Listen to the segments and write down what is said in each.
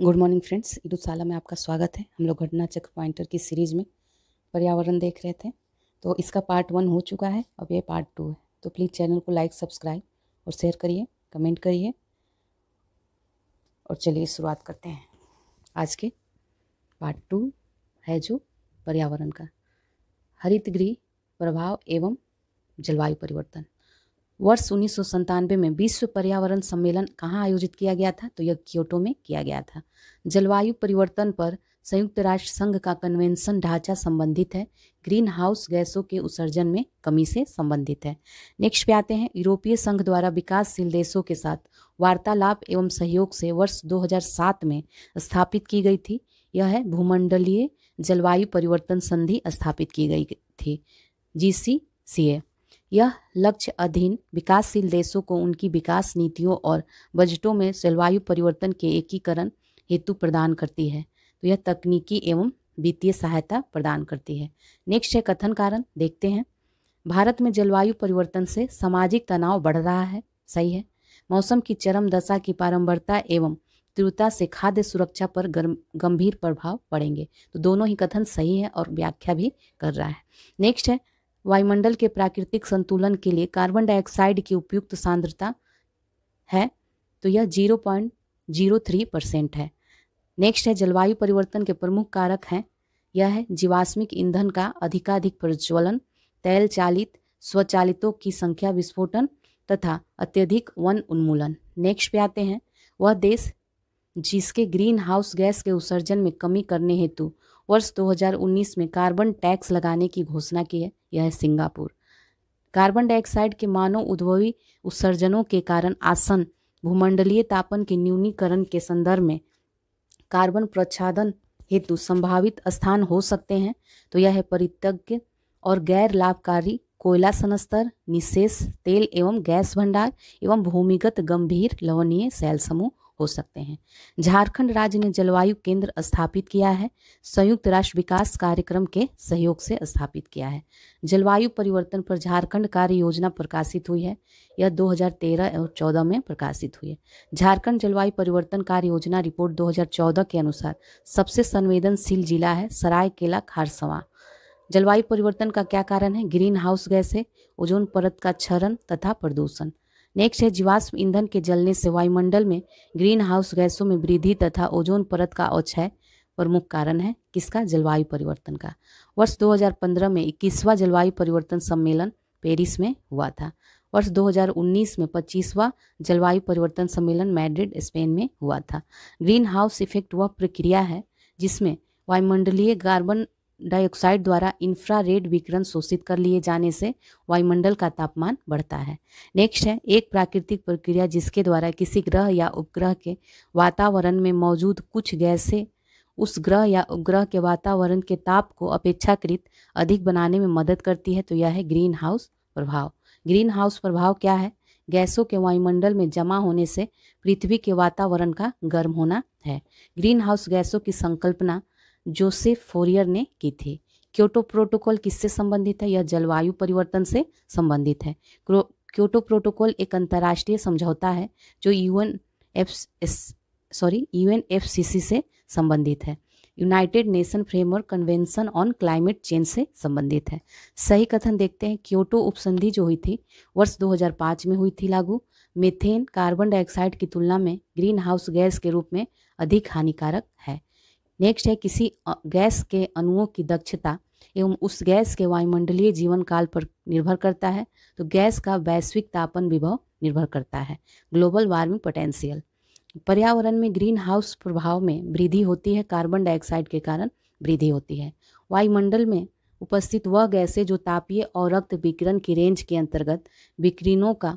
good morning friends यूट्यूबशाला में आपका स्वागत है हम लोग घटना चक्र पॉइंटर की सीरीज़ में पर्यावरण देख रहे थे तो इसका पार्ट वन हो चुका है अब ये पार्ट टू है तो प्लीज़ चैनल को लाइक सब्सक्राइब और शेयर करिए कमेंट करिए और चलिए शुरुआत करते हैं आज के पार्ट टू है जो पर्यावरण का हरित गृह प्रभाव एवं जलवायु परिवर्तन वर्ष उन्नीस में विश्व पर्यावरण सम्मेलन कहाँ आयोजित किया गया था तो यह क्योटो में किया गया था जलवायु परिवर्तन पर संयुक्त राष्ट्र संघ का कन्वेंशन ढांचा संबंधित है ग्रीन हाउस गैसों के उत्सर्जन में कमी से संबंधित है नेक्स्ट पे आते हैं यूरोपीय संघ द्वारा विकासशील देशों के साथ वार्तालाप एवं सहयोग से वर्ष 2007 में स्थापित की गई थी यह है भूमंडलीय जलवायु परिवर्तन संधि स्थापित की गई थी जी सी सी ए यह लक्ष्य अधीन विकासशील देशों को उनकी विकास नीतियों और बजटों में जलवायु परिवर्तन के एकीकरण हेतु प्रदान करती है तो यह तकनीकी एवं वित्तीय सहायता प्रदान करती है नेक्स्ट है कथन कारण देखते हैं भारत में जलवायु परिवर्तन से सामाजिक तनाव बढ़ रहा है सही है मौसम की चरम दशा की पारंपरता एवं तीव्रता से खाद्य सुरक्षा पर गंभीर प्रभाव पड़ेंगे तो दोनों ही कथन सही है और व्याख्या भी कर रहा है नेक्स्ट है वायुमंडल के प्राकृतिक संतुलन के लिए कार्बन डाइऑक्साइड की उपयुक्त सांद्रता है तो यह zero point zero three percent है नेक्स्ट है जलवायु परिवर्तन के प्रमुख कारक हैं यह है जीवाश्मिक ईंधन का अधिकाधिक प्रज्वलन तैल चालित स्वचालितों की संख्या विस्फोटन तथा अत्यधिक वन उन्मूलन नेक्स्ट पे आते हैं वह देश जिसके ग्रीन हाउस गैस के उत्सर्जन में कमी करने हेतु वर्ष 2019 में कार्बन टैक्स लगाने की घोषणा की है यह है सिंगापुर कार्बन डाइऑक्साइड के मानव उद्भवी उत्सर्जनों के कारण आसन भूमंडलीय तापन के न्यूनीकरण के संदर्भ में कार्बन प्रच्छादन हेतु संभावित स्थान हो सकते हैं तो यह है परितज्ञ और गैर लाभकारी कोयला सनस्तर निशेष तेल एवं गैस भंडार एवं भूमिगत गंभीर लवणीय शैल समूह हो सकते हैं झारखंड राज्य ने जलवायु केंद्र स्थापित किया है संयुक्त राष्ट्र विकास कार्यक्रम के सहयोग से स्थापित किया है जलवायु परिवर्तन पर झारखंड कार्य योजना प्रकाशित हुई है यह 2013 और 14 में प्रकाशित हुई है झारखंड जलवायु परिवर्तन कार्य योजना रिपोर्ट 2014 के अनुसार सबसे संवेदनशील जिला है सरायकेला खारसवा जलवायु परिवर्तन का क्या कारण है ग्रीन हाउस गैसें ओजोन परत का क्षरण तथा प्रदूषण नेक्स्ट है जीवाश्म ईंधन के जलने से वायुमंडल में ग्रीन हाउस गैसों में वृद्धि तथा ओजोन परत का अक्षय प्रमुख कारण है किसका जलवायु परिवर्तन का वर्ष 2015 में इक्कीसवां जलवायु परिवर्तन सम्मेलन पेरिस में हुआ था वर्ष 2019 में 25वां जलवायु परिवर्तन सम्मेलन मैड्रिड स्पेन में हुआ था ग्रीन हाउस इफेक्ट वह प्रक्रिया है जिसमें वायुमंडलीय कार्बन डाइऑक्साइड द्वारा इंफ्रारेड विकिरण शोषित कर लिए जाने से वायुमंडल का तापमान बढ़ता है नेक्स्ट है एक प्राकृतिक प्रक्रिया जिसके द्वारा किसी ग्रह या उपग्रह के वातावरण में मौजूद कुछ गैसें उस ग्रह या उपग्रह के वातावरण के ताप को अपेक्षाकृत अधिक बनाने में मदद करती है तो यह है ग्रीन हाउस प्रभाव ग्रीन हाउस प्रभाव क्या है गैसों के वायुमंडल में जमा होने से पृथ्वी के वातावरण का गर्म होना है ग्रीन हाउस गैसों की संकल्पना जोसेफ फोरियर ने की थी क्योटो प्रोटोकॉल किससे संबंधित है यह जलवायु परिवर्तन से संबंधित है क्योटो प्रोटोकॉल एक अंतर्राष्ट्रीय समझौता है जो UN F sorry UN F से संबंधित है United Nation Framework Convention on Climate Change से संबंधित है सही कथन देखते हैं क्योटो उपसंधि जो हुई थी वर्ष 2005 में हुई थी लागू मेथेन कार्बन डाइऑक्साइड की तुलना में ग्रीन हाउस गैस के रूप में अधिक हानिकारक है नेक्स्ट है किसी गैस के अणुओं की दक्षता एवं उस गैस के वायुमंडलीय जीवन काल पर निर्भर करता है तो गैस का वैश्विक तापन विभव निर्भर करता है ग्लोबल वार्मिंग पोटेंशियल पर्यावरण में ग्रीन हाउस प्रभाव में वृद्धि होती है कार्बन डाइऑक्साइड के कारण वृद्धि होती है वायुमंडल में उपस्थित वह गैसें जो तापीय और रक्त विकिरण की रेंज के अंतर्गत विकिरणों का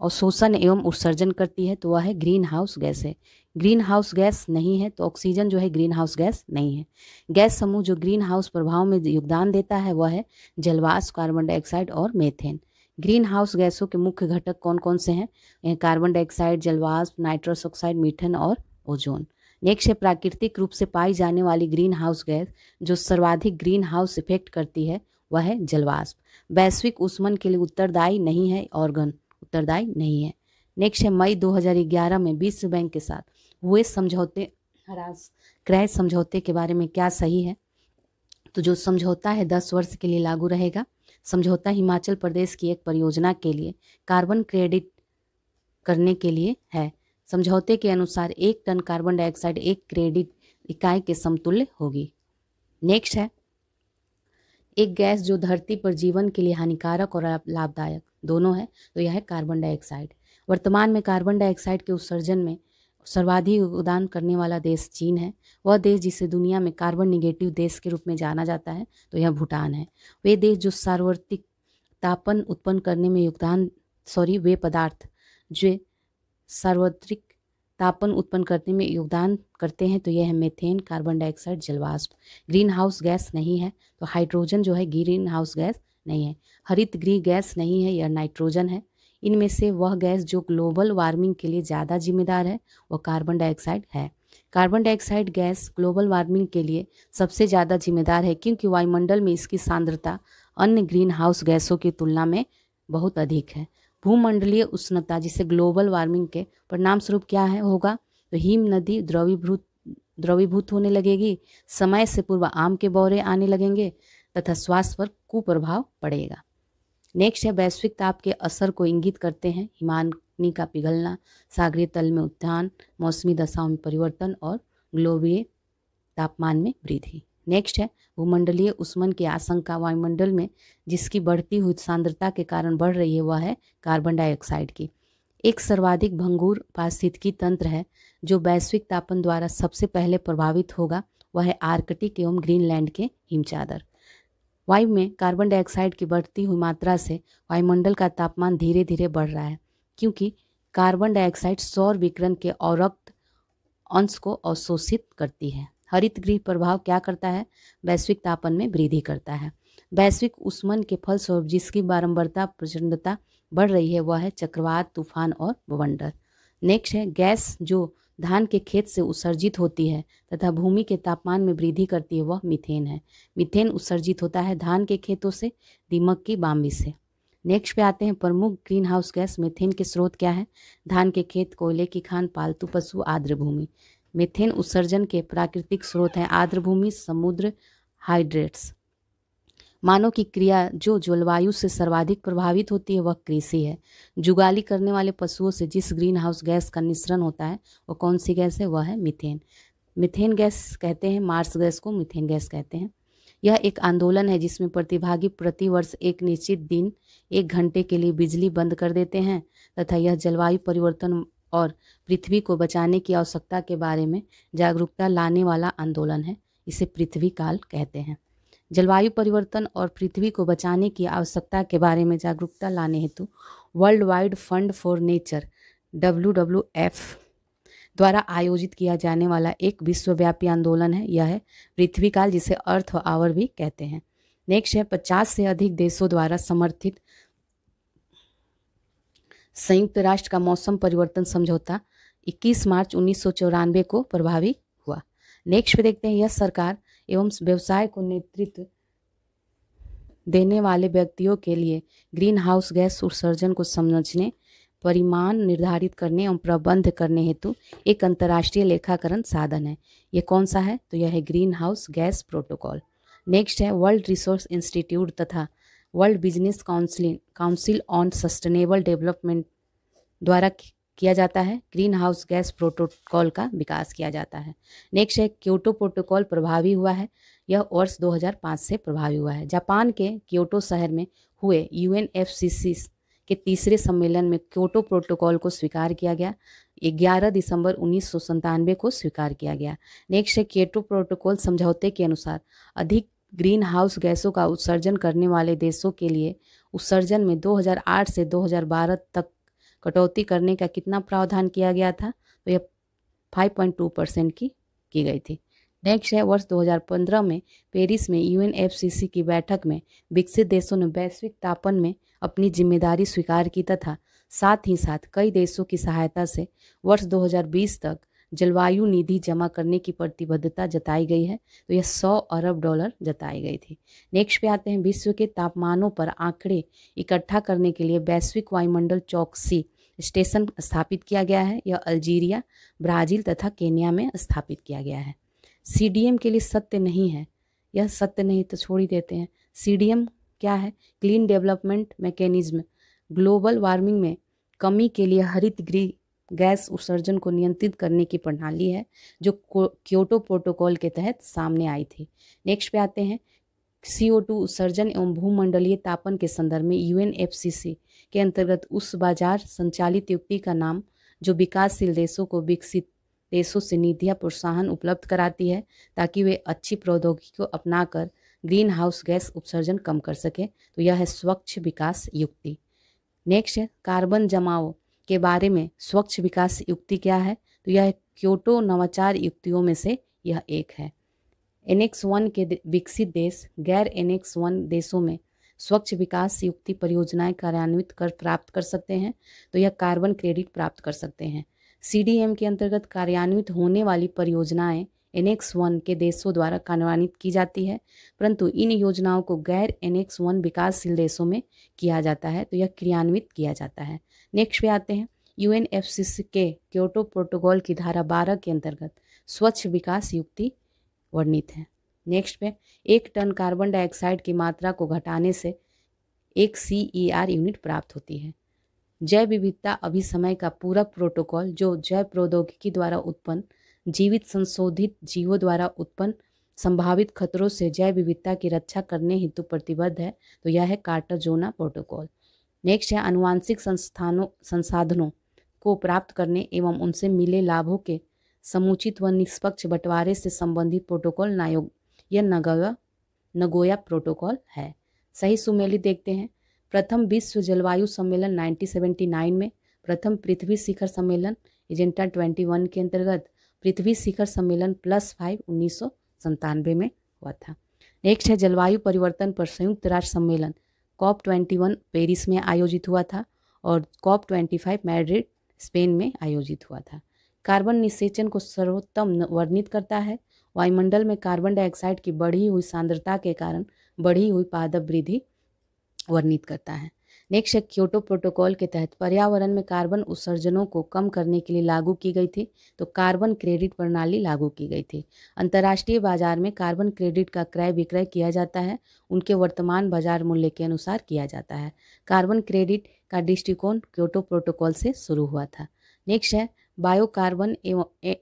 और शोषण एवं उत्सर्जन करती है तो वह है ग्रीन हाउस गैस है ग्रीन हाउस गैस नहीं है तो ऑक्सीजन जो है ग्रीन हाउस गैस नहीं है गैस समूह जो ग्रीन हाउस प्रभाव में योगदान देता है वह है जलवास कार्बन डाइऑक्साइड और मेथेन ग्रीन हाउस गैसों के मुख्य घटक कौन कौन से हैं कार्बन डाइऑक्साइड जलवास नाइट्रस ऑक्साइड मीथेन और ओजोन नेक्स्ट है प्राकृतिक रूप से पाई जाने वाली ग्रीन हाउस गैस जो सर्वाधिक ग्रीन हाउस इफेक्ट करती है वह है जलवाष्प वैश्विक उष्मन के लिए उत्तरदायी नहीं है ऑर्गन उत्तरदायी नहीं है नेक्स्ट है मई 2011 में विश्व बैंक के साथ हुए समझौते हरास क्रय समझौते के बारे में क्या सही है तो जो समझौता है दस वर्ष के लिए लागू रहेगा समझौता हिमाचल प्रदेश की एक परियोजना के लिए कार्बन क्रेडिट करने के लिए है समझौते के अनुसार एक टन कार्बन डाइऑक्साइड एक क्रेडिट इकाई के समतुल्य होगी नेक्स्ट है एक गैस जो धरती पर जीवन के लिए हानिकारक और लाभदायक दोनों है तो यह है कार्बन डाइऑक्साइड वर्तमान में कार्बन डाइऑक्साइड के उत्सर्जन में सर्वाधिक योगदान करने वाला देश चीन है वह देश जिसे दुनिया में कार्बन निगेटिव देश के रूप में जाना जाता है तो यह भूटान है वे देश जो सार्वत्रिक तापन उत्पन्न करने में योगदान सॉरी वे पदार्थ जो सार्वत्रिक तापन उत्पन्न करने में योगदान करते हैं तो यह है मेथेन कार्बन डाइऑक्साइड जलवाष्प ग्रीन हाउस गैस नहीं है तो हाइड्रोजन जो है ग्रीन हाउस गैस नहीं है हरित गृह गैस नहीं है यह नाइट्रोजन है इनमें से वह गैस जो ग्लोबल वार्मिंग के लिए ज़्यादा जिम्मेदार है वह कार्बन डाइऑक्साइड है carbon dioxide gas global warming के लिए सबसे ज़्यादा जिम्मेदार है क्योंकि वायुमंडल में इसकी सांद्रता अन्य ग्रीन हाउस गैसों की तुलना में बहुत अधिक है भूमंडलीय उष्णता जिसे ग्लोबल वार्मिंग के परिणाम स्वरूप क्या है होगा तो हिम नदी द्रवीभूत द्रवीभूत होने लगेगी समय से पूर्व आम के बौरे आने लगेंगे तथा स्वास्थ्य पर कुप्रभाव पड़ेगा नेक्स्ट है वैश्विक ताप के असर को इंगित करते हैं हिमानी का पिघलना सागरीय तल में उत्थान मौसमी दशाओं में परिवर्तन और ग्लोबीय तापमान में वृद्धि नेक्स्ट है भूमंडलीय उष्मन की आशंका वायुमंडल में जिसकी बढ़ती हुई सांद्रता के कारण बढ़ रही है वह है कार्बन डाइऑक्साइड की एक सर्वाधिक भंगूर पारिस्थितिकी तंत्र है जो वैश्विक तापन द्वारा सबसे पहले प्रभावित होगा वह आर्कटिक एवं ग्रीनलैंड के हिमचादर वायु में कार्बन डाइऑक्साइड की बढ़ती हुई मात्रा से वायुमंडल का तापमान धीरे धीरे बढ़ रहा है क्योंकि कार्बन डाइऑक्साइड सौर विकिरण के अवरक्त अंश को अवशोषित करती है हरित गृह प्रभाव क्या करता है वैश्विक तापन में वृद्धि करता है वैश्विक उष्मन के फलस्वरूप जिसकी बारंबारता प्रचंडता बढ़ रही है वह है चक्रवात तूफान और भवंडर नेक्स्ट है गैस जो धान के खेत से उत्सर्जित होती है तथा भूमि के तापमान में वृद्धि करती है वह मिथेन है मिथेन उत्सर्जित होता है धान के खेतों से दीमक की बाम्बी से नेक्स्ट पे आते हैं प्रमुख ग्रीन हाउस गैस मिथेन के स्रोत क्या है धान के खेत कोयले की खान पालतू पशु आर्द्र भूमि मिथेन उत्सर्जन के प्राकृतिक स्रोत हैं आर्द्र भूमि समुद्र हाइड्रेट्स मानव की क्रिया जो जलवायु से सर्वाधिक प्रभावित होती है वह कृषि है जुगाली करने वाले पशुओं से जिस ग्रीन हाउस गैस का मिश्रण होता है वह कौन सी गैस है वह है मिथेन मिथेन गैस कहते हैं मार्स गैस को मिथेन गैस कहते हैं यह एक आंदोलन है जिसमें प्रतिभागी प्रतिवर्ष एक निश्चित दिन एक घंटे के लिए बिजली बंद कर देते हैं तथा यह जलवायु परिवर्तन और पृथ्वी को बचाने की आवश्यकता के बारे में जागरूकता लाने वाला आंदोलन है इसे पृथ्वी काल कहते हैं जलवायु परिवर्तन और पृथ्वी को बचाने की आवश्यकता के बारे में जागरूकता लाने हेतु World Wide Fund for Nature W W F द्वारा आयोजित किया जाने वाला एक विश्वव्यापी आंदोलन है यह है पृथ्वी काल जिसे अर्थ आवर भी कहते हैं नेक्स्ट है पचास से अधिक देशों द्वारा समर्थित संयुक्त राष्ट्र का मौसम परिवर्तन समझौता 21 मार्च उन्नीस को प्रभावी हुआ नेक्स्ट पे देखते हैं यह सरकार एवं व्यवसाय को नेतृत्व देने वाले व्यक्तियों के लिए ग्रीन हाउस गैस उत्सर्जन को समझने परिमाण निर्धारित करने एवं प्रबंध करने हेतु एक अंतर्राष्ट्रीय लेखाकरण साधन है यह कौन सा है तो यह है greenhouse gas protocol next है वर्ल्ड रिसोर्स इंस्टीट्यूट तथा World Business Council Council on Sustainable Development द्वारा किया जाता है ग्रीन हाउस गैस प्रोटोकॉल का विकास किया जाता है नेक्स्ट है क्योटो प्रोटोकॉल प्रभावी हुआ है यह वर्ष 2005 से प्रभावी हुआ है जापान के क्योटो शहर में हुए यू के तीसरे सम्मेलन में क्योटो प्रोटोकॉल को स्वीकार किया गया 11 दिसंबर उन्नीस को स्वीकार किया गया नेक्स्ट है क्योटो प्रोटोकॉल समझौते के अनुसार अधिक ग्रीन हाउस गैसों का उत्सर्जन करने वाले देशों के लिए उत्सर्जन में 2008 से 2012 तक कटौती करने का कितना प्रावधान किया गया था तो यह 5.2 परसेंट की की गई थी नेक्स्ट है वर्ष 2015 में पेरिस में यूएनएफसीसी की बैठक में विकसित देशों ने वैश्विक तापन में अपनी जिम्मेदारी स्वीकार की तथा साथ ही साथ कई देशों की सहायता से वर्ष 2020 तक जलवायु निधि जमा करने की प्रतिबद्धता जताई गई है तो यह सौ अरब डॉलर जताई गई थी नेक्स्ट पे आते हैं विश्व के तापमानों पर आंकड़े इकट्ठा करने के लिए वैश्विक वायुमंडल चौकसी स्टेशन स्थापित किया गया है यह अल्जीरिया ब्राज़ील तथा केन्या में स्थापित किया गया है सी के लिए सत्य नहीं है यह सत्य नहीं तो छोड़ ही देते हैं सी क्या है clean development mechanism global warming में कमी के लिए हरित गृह गैस उत्सर्जन को नियंत्रित करने की प्रणाली है जो क्योटो प्रोटोकॉल के तहत सामने आई थी नेक्स्ट पे आते हैं सी ओ टू उत्सर्जन एवं भूमंडलीय तापन के संदर्भ में यू के अंतर्गत उस बाजार संचालित युक्ति का नाम जो विकासशील देशों को विकसित देशों से निधियाँ प्रोत्साहन उपलब्ध कराती है ताकि वे अच्छी प्रौद्योगिकी को अपनाकर ग्रीन हाउस गैस उत्सर्जन कम कर सकें तो यह है स्वच्छ विकास युक्ति नेक्स्ट है कार्बन जमाओ के बारे में स्वच्छ विकास युक्ति क्या है तो यह क्योटो नवाचार युक्तियों में से यह एक है एनेक्स वन के विकसित देश गैर एनेक्स वन देशों में स्वच्छ विकास युक्ति परियोजनाएं कार्यान्वित कर प्राप्त कर सकते हैं तो यह कार्बन क्रेडिट प्राप्त कर सकते हैं सी के अंतर्गत कार्यान्वित होने वाली परियोजनाएं एनेक्स वन के देशों द्वारा कार्यान्वित की जाती है परंतु इन योजनाओं को गैर एनेक्स वन विकासशील देशों में किया जाता है तो यह क्रियान्वित किया जाता है नेक्स्ट पे आते हैं U N F C C के क्योटो प्रोटोकॉल की धारा बारह के अंतर्गत स्वच्छ विकास युक्ति वर्णित है नेक्स्ट पे एक टन कार्बन डाइऑक्साइड की मात्रा को घटाने से एक सी ई आर यूनिट प्राप्त होती है जैव विविधता अभी समय का पूरक प्रोटोकॉल जो जैव प्रौद्योगिकी द्वारा उत्पन्न जीवित संशोधित जीवों द्वारा उत्पन्न संभावित खतरों से जैव विविधता की रक्षा करने हेतु प्रतिबद्ध है तो यह है कार्टाजोना प्रोटोकॉल नेक्स्ट है अनुवांशिक संस्थानों संसाधनों को प्राप्त करने एवं उनसे मिले लाभों के समुचित व निष्पक्ष बंटवारे से संबंधित प्रोटोकॉल नायोग यह नगोया नगोया प्रोटोकॉल है सही सुमेलित देखते हैं प्रथम विश्व जलवायु सम्मेलन 1979 में प्रथम पृथ्वी शिखर सम्मेलन एजेंडा 21 के अंतर्गत पृथ्वी शिखर सम्मेलन प्लस फाइव उन्नीस में हुआ था नेक्स्ट है जलवायु परिवर्तन पर संयुक्त राष्ट्र सम्मेलन कॉप ट्वेंटी वन पेरिस में आयोजित हुआ था और COP twenty five Madrid Spain में आयोजित हुआ था कार्बन निषेचन को सर्वोत्तम वर्णित करता है वायुमंडल में कार्बन डाइऑक्साइड की बढ़ी हुई सांद्रता के कारण बढ़ी हुई पादप वृद्धि वर्णित करता है नेक्स्ट है क्योटो प्रोटोकॉल के तहत पर्यावरण में कार्बन उत्सर्जनों को कम करने के लिए लागू की गई थी तो कार्बन क्रेडिट प्रणाली लागू की गई थी अंतर्राष्ट्रीय बाजार में कार्बन क्रेडिट का क्रय विक्रय किया जाता है उनके वर्तमान बाजार मूल्य के अनुसार किया जाता है कार्बन क्रेडिट का दृष्टिकोण क्योटो प्रोटोकॉल से शुरू हुआ था नेक्स्ट है बायोकार्बन एवं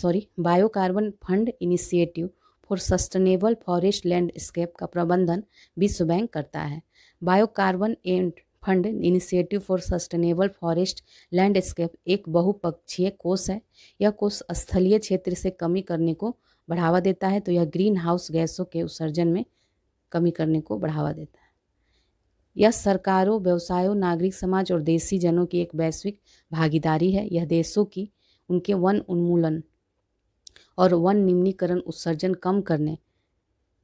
sorry biocarbon fund initiative for sustainable forest landscape का प्रबंधन विश्व बैंक करता है biocarbon and fund initiative for sustainable forest landscape एक बहुपक्षीय कोष है यह कोष स्थलीय क्षेत्र से कमी करने को बढ़ावा देता है तो यह ग्रीन हाउस गैसों के उत्सर्जन में कमी करने को बढ़ावा देता है यह सरकारों व्यवसायों नागरिक समाज और देसी जनों की एक वैश्विक भागीदारी है यह देशों की उनके वन उन्मूलन और वन निम्नीकरण उत्सर्जन कम करने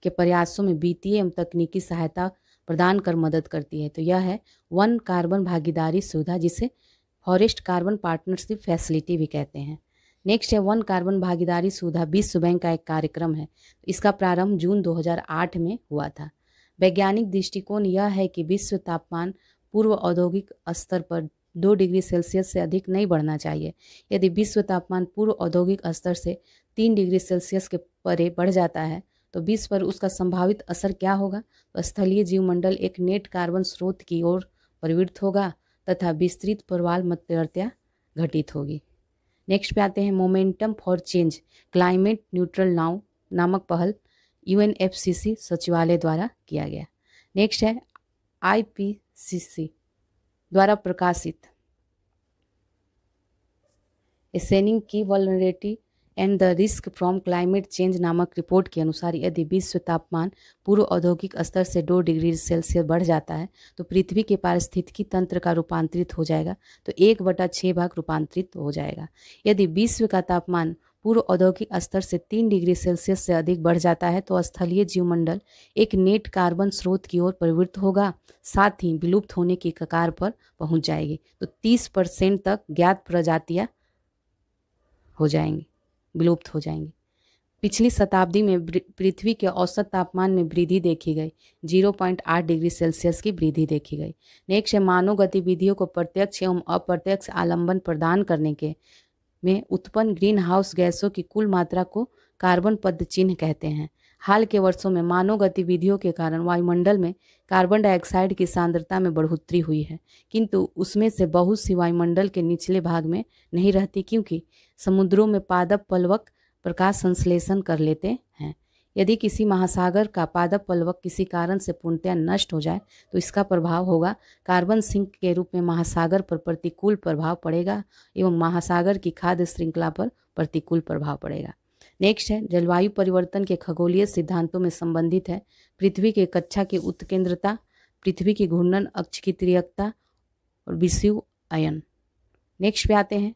के प्रयासों में वित्तीय एवं तकनीकी सहायता प्रदान कर मदद करती है तो यह है वन कार्बन भागीदारी सुविधा जिसे फॉरेस्ट कार्बन पार्टनरशिप फैसिलिटी भी कहते हैं नेक्स्ट है वन कार्बन भागीदारी सुविधा विश्व बैंक का एक कार्यक्रम है इसका प्रारंभ जून 2008 में हुआ था वैज्ञानिक दृष्टिकोण यह है कि विश्व तापमान पूर्व औद्योगिक स्तर पर दो डिग्री सेल्सियस से अधिक नहीं बढ़ना चाहिए यदि विश्व तापमान पूर्व औद्योगिक स्तर से तीन डिग्री सेल्सियस के परे बढ़ जाता है तो विश्व पर उसका संभावित असर क्या होगा तो स्थलीय मंडल एक नेट कार्बन स्रोत की ओर प्रवृत्त होगा तथा विस्तृत प्रवाल मतृत्या घटित होगी नेक्स्ट पे आते हैं momentum for change climate neutral now नामक पहल यू सचिवालय द्वारा किया गया नेक्स्ट है आईपीसीसी द्वारा प्रकाशित एसेनिंग की वलरेटी and the risk from climate change नामक रिपोर्ट के अनुसार यदि विश्व तापमान पूर्व औद्योगिक स्तर से दो डिग्री सेल्सियस बढ़ जाता है तो पृथ्वी के पारिस्थितिकी तंत्र का रूपांतरित हो जाएगा तो एक बटा छः भाग रूपांतरित हो जाएगा यदि विश्व का तापमान पूर्व औद्योगिक स्तर से तीन डिग्री सेल्सियस से अधिक बढ़ जाता है तो स्थलीय जीवमंडल एक नेट कार्बन स्रोत की ओर प्रवृत्त होगा साथ ही विलुप्त होने के कगार पर पहुंच जाएगी तो 30 परसेंट तक ज्ञात प्रजातियां हो जाएंगी विलुप्त हो जाएंगे पिछली शताब्दी में पृथ्वी के औसत तापमान में वृद्धि देखी गई 0.8 डिग्री सेल्सियस की वृद्धि देखी गई नेक्स्ट है मानव गतिविधियों को प्रत्यक्ष एवं अप्रत्यक्ष आलंबन प्रदान करने के में उत्पन्न ग्रीन हाउस गैसों की कुल मात्रा को कार्बन पद चिन्ह कहते हैं हाल के वर्षों में मानव गतिविधियों के कारण वायुमंडल में कार्बन डाइऑक्साइड की सांद्रता में बढ़ोतरी हुई है किंतु उसमें से बहुत सी वायुमंडल के निचले भाग में नहीं रहती क्योंकि समुद्रों में पादप पलवक प्रकाश संश्लेषण कर लेते हैं यदि किसी महासागर का पादप पलवक किसी कारण से पूर्णतया नष्ट हो जाए तो इसका प्रभाव होगा कार्बन सिंक के रूप में महासागर पर प्रतिकूल प्रभाव पड़ेगा एवं महासागर की खाद्य श्रृंखला पर प्रतिकूल प्रभाव पड़ेगा नेक्स्ट है जलवायु परिवर्तन के खगोलीय सिद्धांतों में संबंधित है पृथ्वी के कक्षा की उत्केंद्रता पृथ्वी की घूर्णन अक्ष की त्रियकता और विषु अयन नेक्स्ट पे आते हैं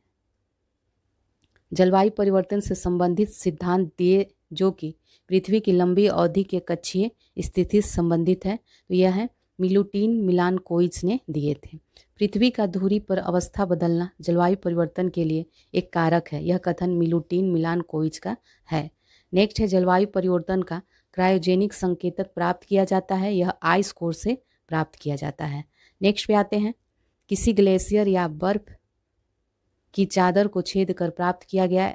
जलवायु परिवर्तन से संबंधित सिद्धांत दिए जो कि पृथ्वी की लंबी अवधि के कक्षीय स्थिति से संबंधित है तो यह है मिलुटीन मिलान कोइज ने दिए थे पृथ्वी का धुरी पर अवस्था बदलना जलवायु परिवर्तन के लिए एक कारक है यह कथन मिलुटीन मिलान कोइज का है नेक्स्ट है जलवायु परिवर्तन का क्रायोजेनिक संकेतक प्राप्त किया जाता है यह आइस कोर से प्राप्त किया जाता है नेक्स्ट पे आते हैं किसी ग्लेशियर या बर्फ की चादर को छेद कर प्राप्त किया गया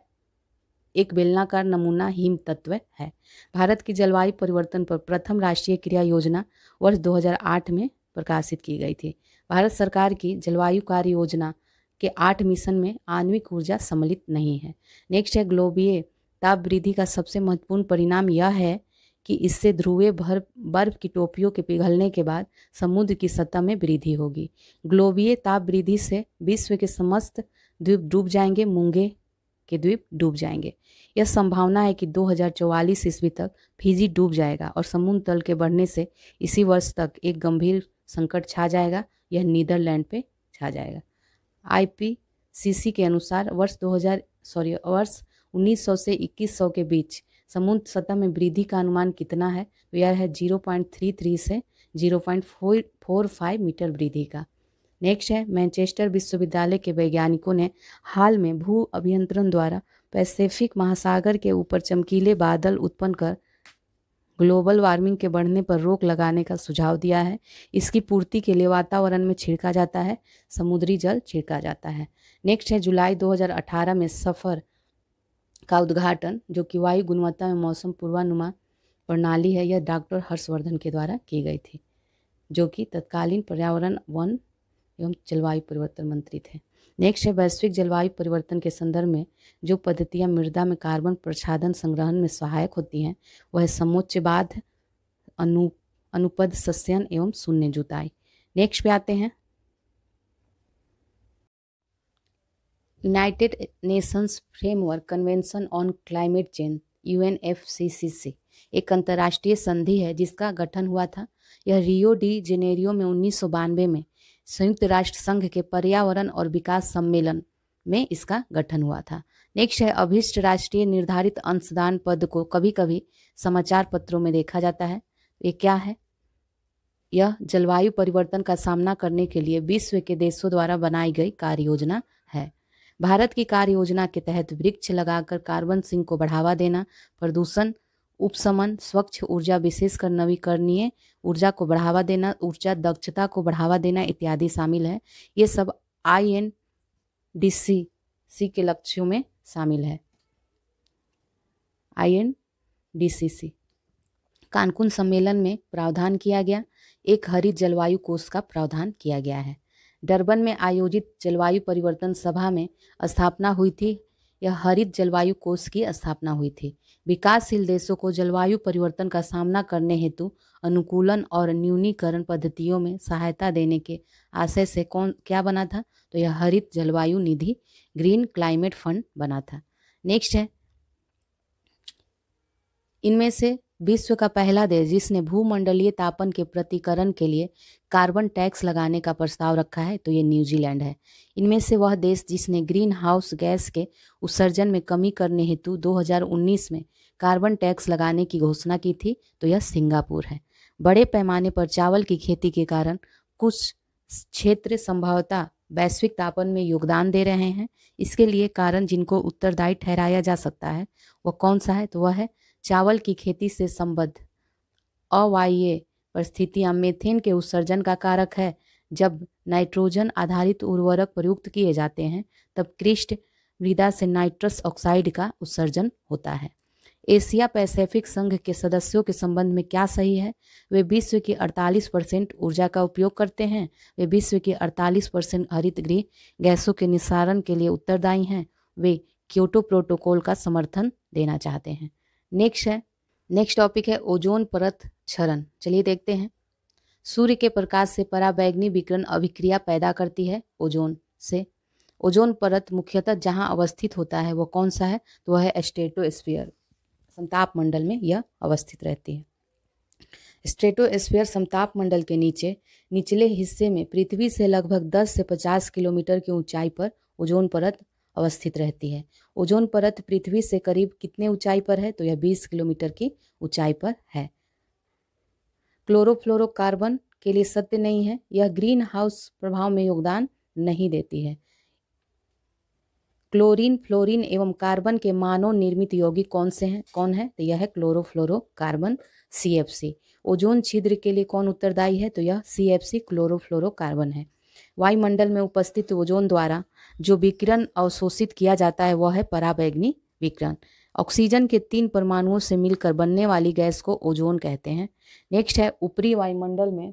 एक बेलनाकार नमूना हिम तत्व है भारत की जलवायु परिवर्तन पर प्रथम राष्ट्रीय क्रिया योजना वर्ष 2008 में प्रकाशित की गई थी भारत सरकार की जलवायु कार्य योजना के आठ मिशन में आणविक ऊर्जा सम्मिलित नहीं है नेक्स्ट है ग्लोबीय ताप वृद्धि का सबसे महत्वपूर्ण परिणाम यह है कि इससे ध्रुवीय भर बर्फ की टोपियों के पिघलने के बाद समुद्र की सतह में वृद्धि होगी ग्लोबीय ताप वृद्धि से विश्व के समस्त द्वीप डूब जाएंगे मूंगे के द्वीप डूब जाएंगे यह संभावना है कि 2044 ईस्वी तक फिजी डूब जाएगा और समुद्र तल के बढ़ने से इसी वर्ष तक एक गंभीर संकट छा जाएगा यह नीदरलैंड पे छा जाएगा आईपीसीसी के अनुसार वर्ष 2000 सॉरी वर्ष 1900 से 2100 के बीच समुद्र सतह में वृद्धि का अनुमान कितना है तो यह है जीरो से जीरो मीटर वृद्धि का नेक्स्ट है मैनचेस्टर विश्वविद्यालय के वैज्ञानिकों ने हाल में भू अभियंत्रण द्वारा पैसिफिक महासागर के ऊपर चमकीले बादल उत्पन्न कर ग्लोबल वार्मिंग के बढ़ने पर रोक लगाने का सुझाव दिया है इसकी पूर्ति के लिए वातावरण में छिड़का जाता है समुद्री जल छिड़का जाता है नेक्स्ट है जुलाई 2018 में सफ़र का उद्घाटन जो कि वायु गुणवत्ता में मौसम पूर्वानुमान प्रणाली है यह डॉक्टर हर्षवर्धन के द्वारा की गई थी जो कि तत्कालीन पर्यावरण वन एवं जलवायु परिवर्तन मंत्री थे नेक्स्ट है वैश्विक जलवायु परिवर्तन के संदर्भ में जो पद्धतियाँ मृदा में कार्बन प्रसादन संग्रहण में सहायक होती हैं वह समुच्चबाध अनु अनुपद सस्यन एवं शून्य जुताई नेक्स्ट पे आते हैं United Nations Framework Convention on Climate Change U N F एक अंतर्राष्ट्रीय संधि है जिसका गठन हुआ था यह रियो डी जेनेरियो में उन्नीस में संयुक्त राष्ट्र संघ के पर्यावरण और विकास सम्मेलन में इसका गठन हुआ था नेक्स्ट है अभिष्ट राष्ट्रीय निर्धारित अंशदान पद को कभी कभी समाचार पत्रों में देखा जाता है ये क्या है यह जलवायु परिवर्तन का सामना करने के लिए विश्व के देशों द्वारा बनाई गई कार्य योजना है भारत की कार्य योजना के तहत वृक्ष लगाकर कार्बन सिंह को बढ़ावा देना प्रदूषण उपशमन स्वच्छ ऊर्जा विशेषकर नवीकरणीय ऊर्जा को बढ़ावा देना ऊर्जा दक्षता को बढ़ावा देना इत्यादि शामिल है ये सब आई एन डी सी सी के लक्ष्यों में शामिल है I N D C C Cancun सम्मेलन में प्रावधान किया गया एक हरित जलवायु कोष का प्रावधान किया गया है डरबन में आयोजित जलवायु परिवर्तन सभा में स्थापना हुई थी यह हरित जलवायु कोष की स्थापना हुई थी विकासशील देशों को जलवायु परिवर्तन का सामना करने हेतु अनुकूलन और न्यूनीकरण पद्धतियों में सहायता देने के आशय से कौन क्या बना था तो यह हरित जलवायु निधि ग्रीन क्लाइमेट फंड बना था नेक्स्ट है इनमें से विश्व का पहला देश जिसने भूमंडलीय तापन के प्रतिकरण के लिए कार्बन टैक्स लगाने का प्रस्ताव रखा है तो ये न्यूजीलैंड है इनमें से वह देश जिसने ग्रीन हाउस गैस के उत्सर्जन में कमी करने हेतु 2019 में कार्बन टैक्स लगाने की घोषणा की थी तो यह सिंगापुर है बड़े पैमाने पर चावल की खेती के कारण कुछ क्षेत्र संभवतः वैश्विक तापन में योगदान दे रहे हैं इसके लिए कारण जिनको उत्तरदायी ठहराया जा सकता है वह कौन सा है तो वह है चावल की खेती से संबद्ध अवाह्य परिस्थितियां मेथेन के उत्सर्जन का कारक है जब नाइट्रोजन आधारित उर्वरक प्रयुक्त किए जाते हैं तब कृष्ट मृदा से नाइट्रस ऑक्साइड का उत्सर्जन होता है एशिया पैसिफिक संघ के सदस्यों के संबंध में क्या सही है वे विश्व की 48 परसेंट ऊर्जा का उपयोग करते हैं वे विश्व की 48 परसेंट हरित गृह गैसों के निस्सारण के लिए उत्तरदायी हैं वे क्योटो प्रोटोकॉल का समर्थन देना चाहते हैं नेक्स्ट है नेक्स्ट टॉपिक है ओजोन परत क्षरण चलिए देखते हैं सूर्य के प्रकाश से पराबैग्नी विकिरण अभिक्रिया पैदा करती है ओजोन से ओजोन परत मुख्यतः जहाँ अवस्थित होता है वह कौन सा है तो वह है स्टेटोस्फीयर समताप मंडल में यह अवस्थित रहती है स्ट्रेटोस्फीयर समताप मंडल के नीचे निचले हिस्से में पृथ्वी से लगभग 10 से 50 किलोमीटर की ऊंचाई पर ओजोन परत अवस्थित रहती है ओजोन परत पृथ्वी से करीब कितने ऊंचाई पर है तो यह 20 किलोमीटर की ऊंचाई पर है क्लोरोफ्लोरोकार्बन के लिए सत्य नहीं है यह ग्रीन हाउस प्रभाव में योगदान नहीं देती है क्लोरीन फ्लोरीन एवं कार्बन के मानव निर्मित यौगिक कौन से हैं कौन है तो यह है क्लोरोफ्लोरोकार्बन सी ओजोन छिद्र के लिए कौन उत्तरदायी है तो यह सी एफ सी क्लोरोफ्लोरोकार्बन है वायुमंडल में उपस्थित ओजोन द्वारा जो विकिरण अवशोषित किया जाता है वह है पराबैग्नी विकिरण ऑक्सीजन के तीन परमाणुओं से मिलकर बनने वाली गैस को ओजोन कहते हैं नेक्स्ट है ऊपरी वायुमंडल में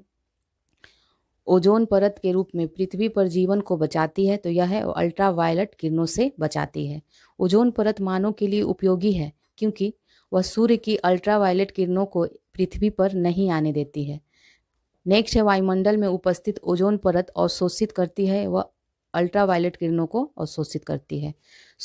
ओजोन परत के रूप में पृथ्वी पर जीवन को बचाती है तो यह है अल्ट्रावायलेट किरणों से बचाती है ओजोन परत मानव के लिए उपयोगी है क्योंकि वह सूर्य की अल्ट्रावायलेट किरणों को पृथ्वी पर नहीं आने देती है नेक्स्ट है वायुमंडल में उपस्थित ओजोन परत अवशोषित करती है वह अल्ट्रावायलेट किरणों को अवशोषित करती है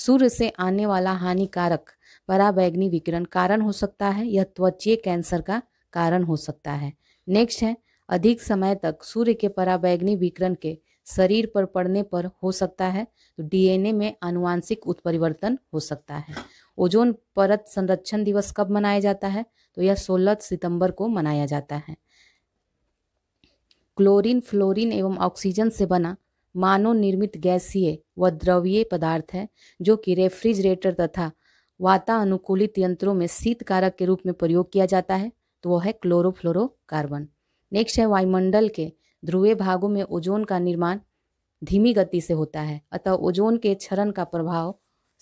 सूर्य से आने वाला हानिकारक पराबैग्नी विकिरण कारण हो सकता है यह त्वचीय कैंसर का कारण हो सकता है नेक्स्ट है अधिक समय तक सूर्य के पराबैग्नी विकिरण के शरीर पर पड़ने पर हो सकता है तो डीएनए में आनुवांशिक उत्परिवर्तन हो सकता है ओजोन परत संरक्षण दिवस कब मनाया जाता है तो यह 16 सितंबर को मनाया जाता है क्लोरीन फ्लोरीन एवं ऑक्सीजन से बना मानव निर्मित गैसीय व द्रवीय पदार्थ है जो कि रेफ्रिजरेटर तथा वातानुकूलित यंत्रों में शीत कारक के रूप में प्रयोग किया जाता है तो वह है क्लोरोफ्लोरोकार्बन नेक्स्ट है वायुमंडल के ध्रुवीय भागों में ओजोन का निर्माण धीमी गति से होता है अतः ओजोन के क्षरण का प्रभाव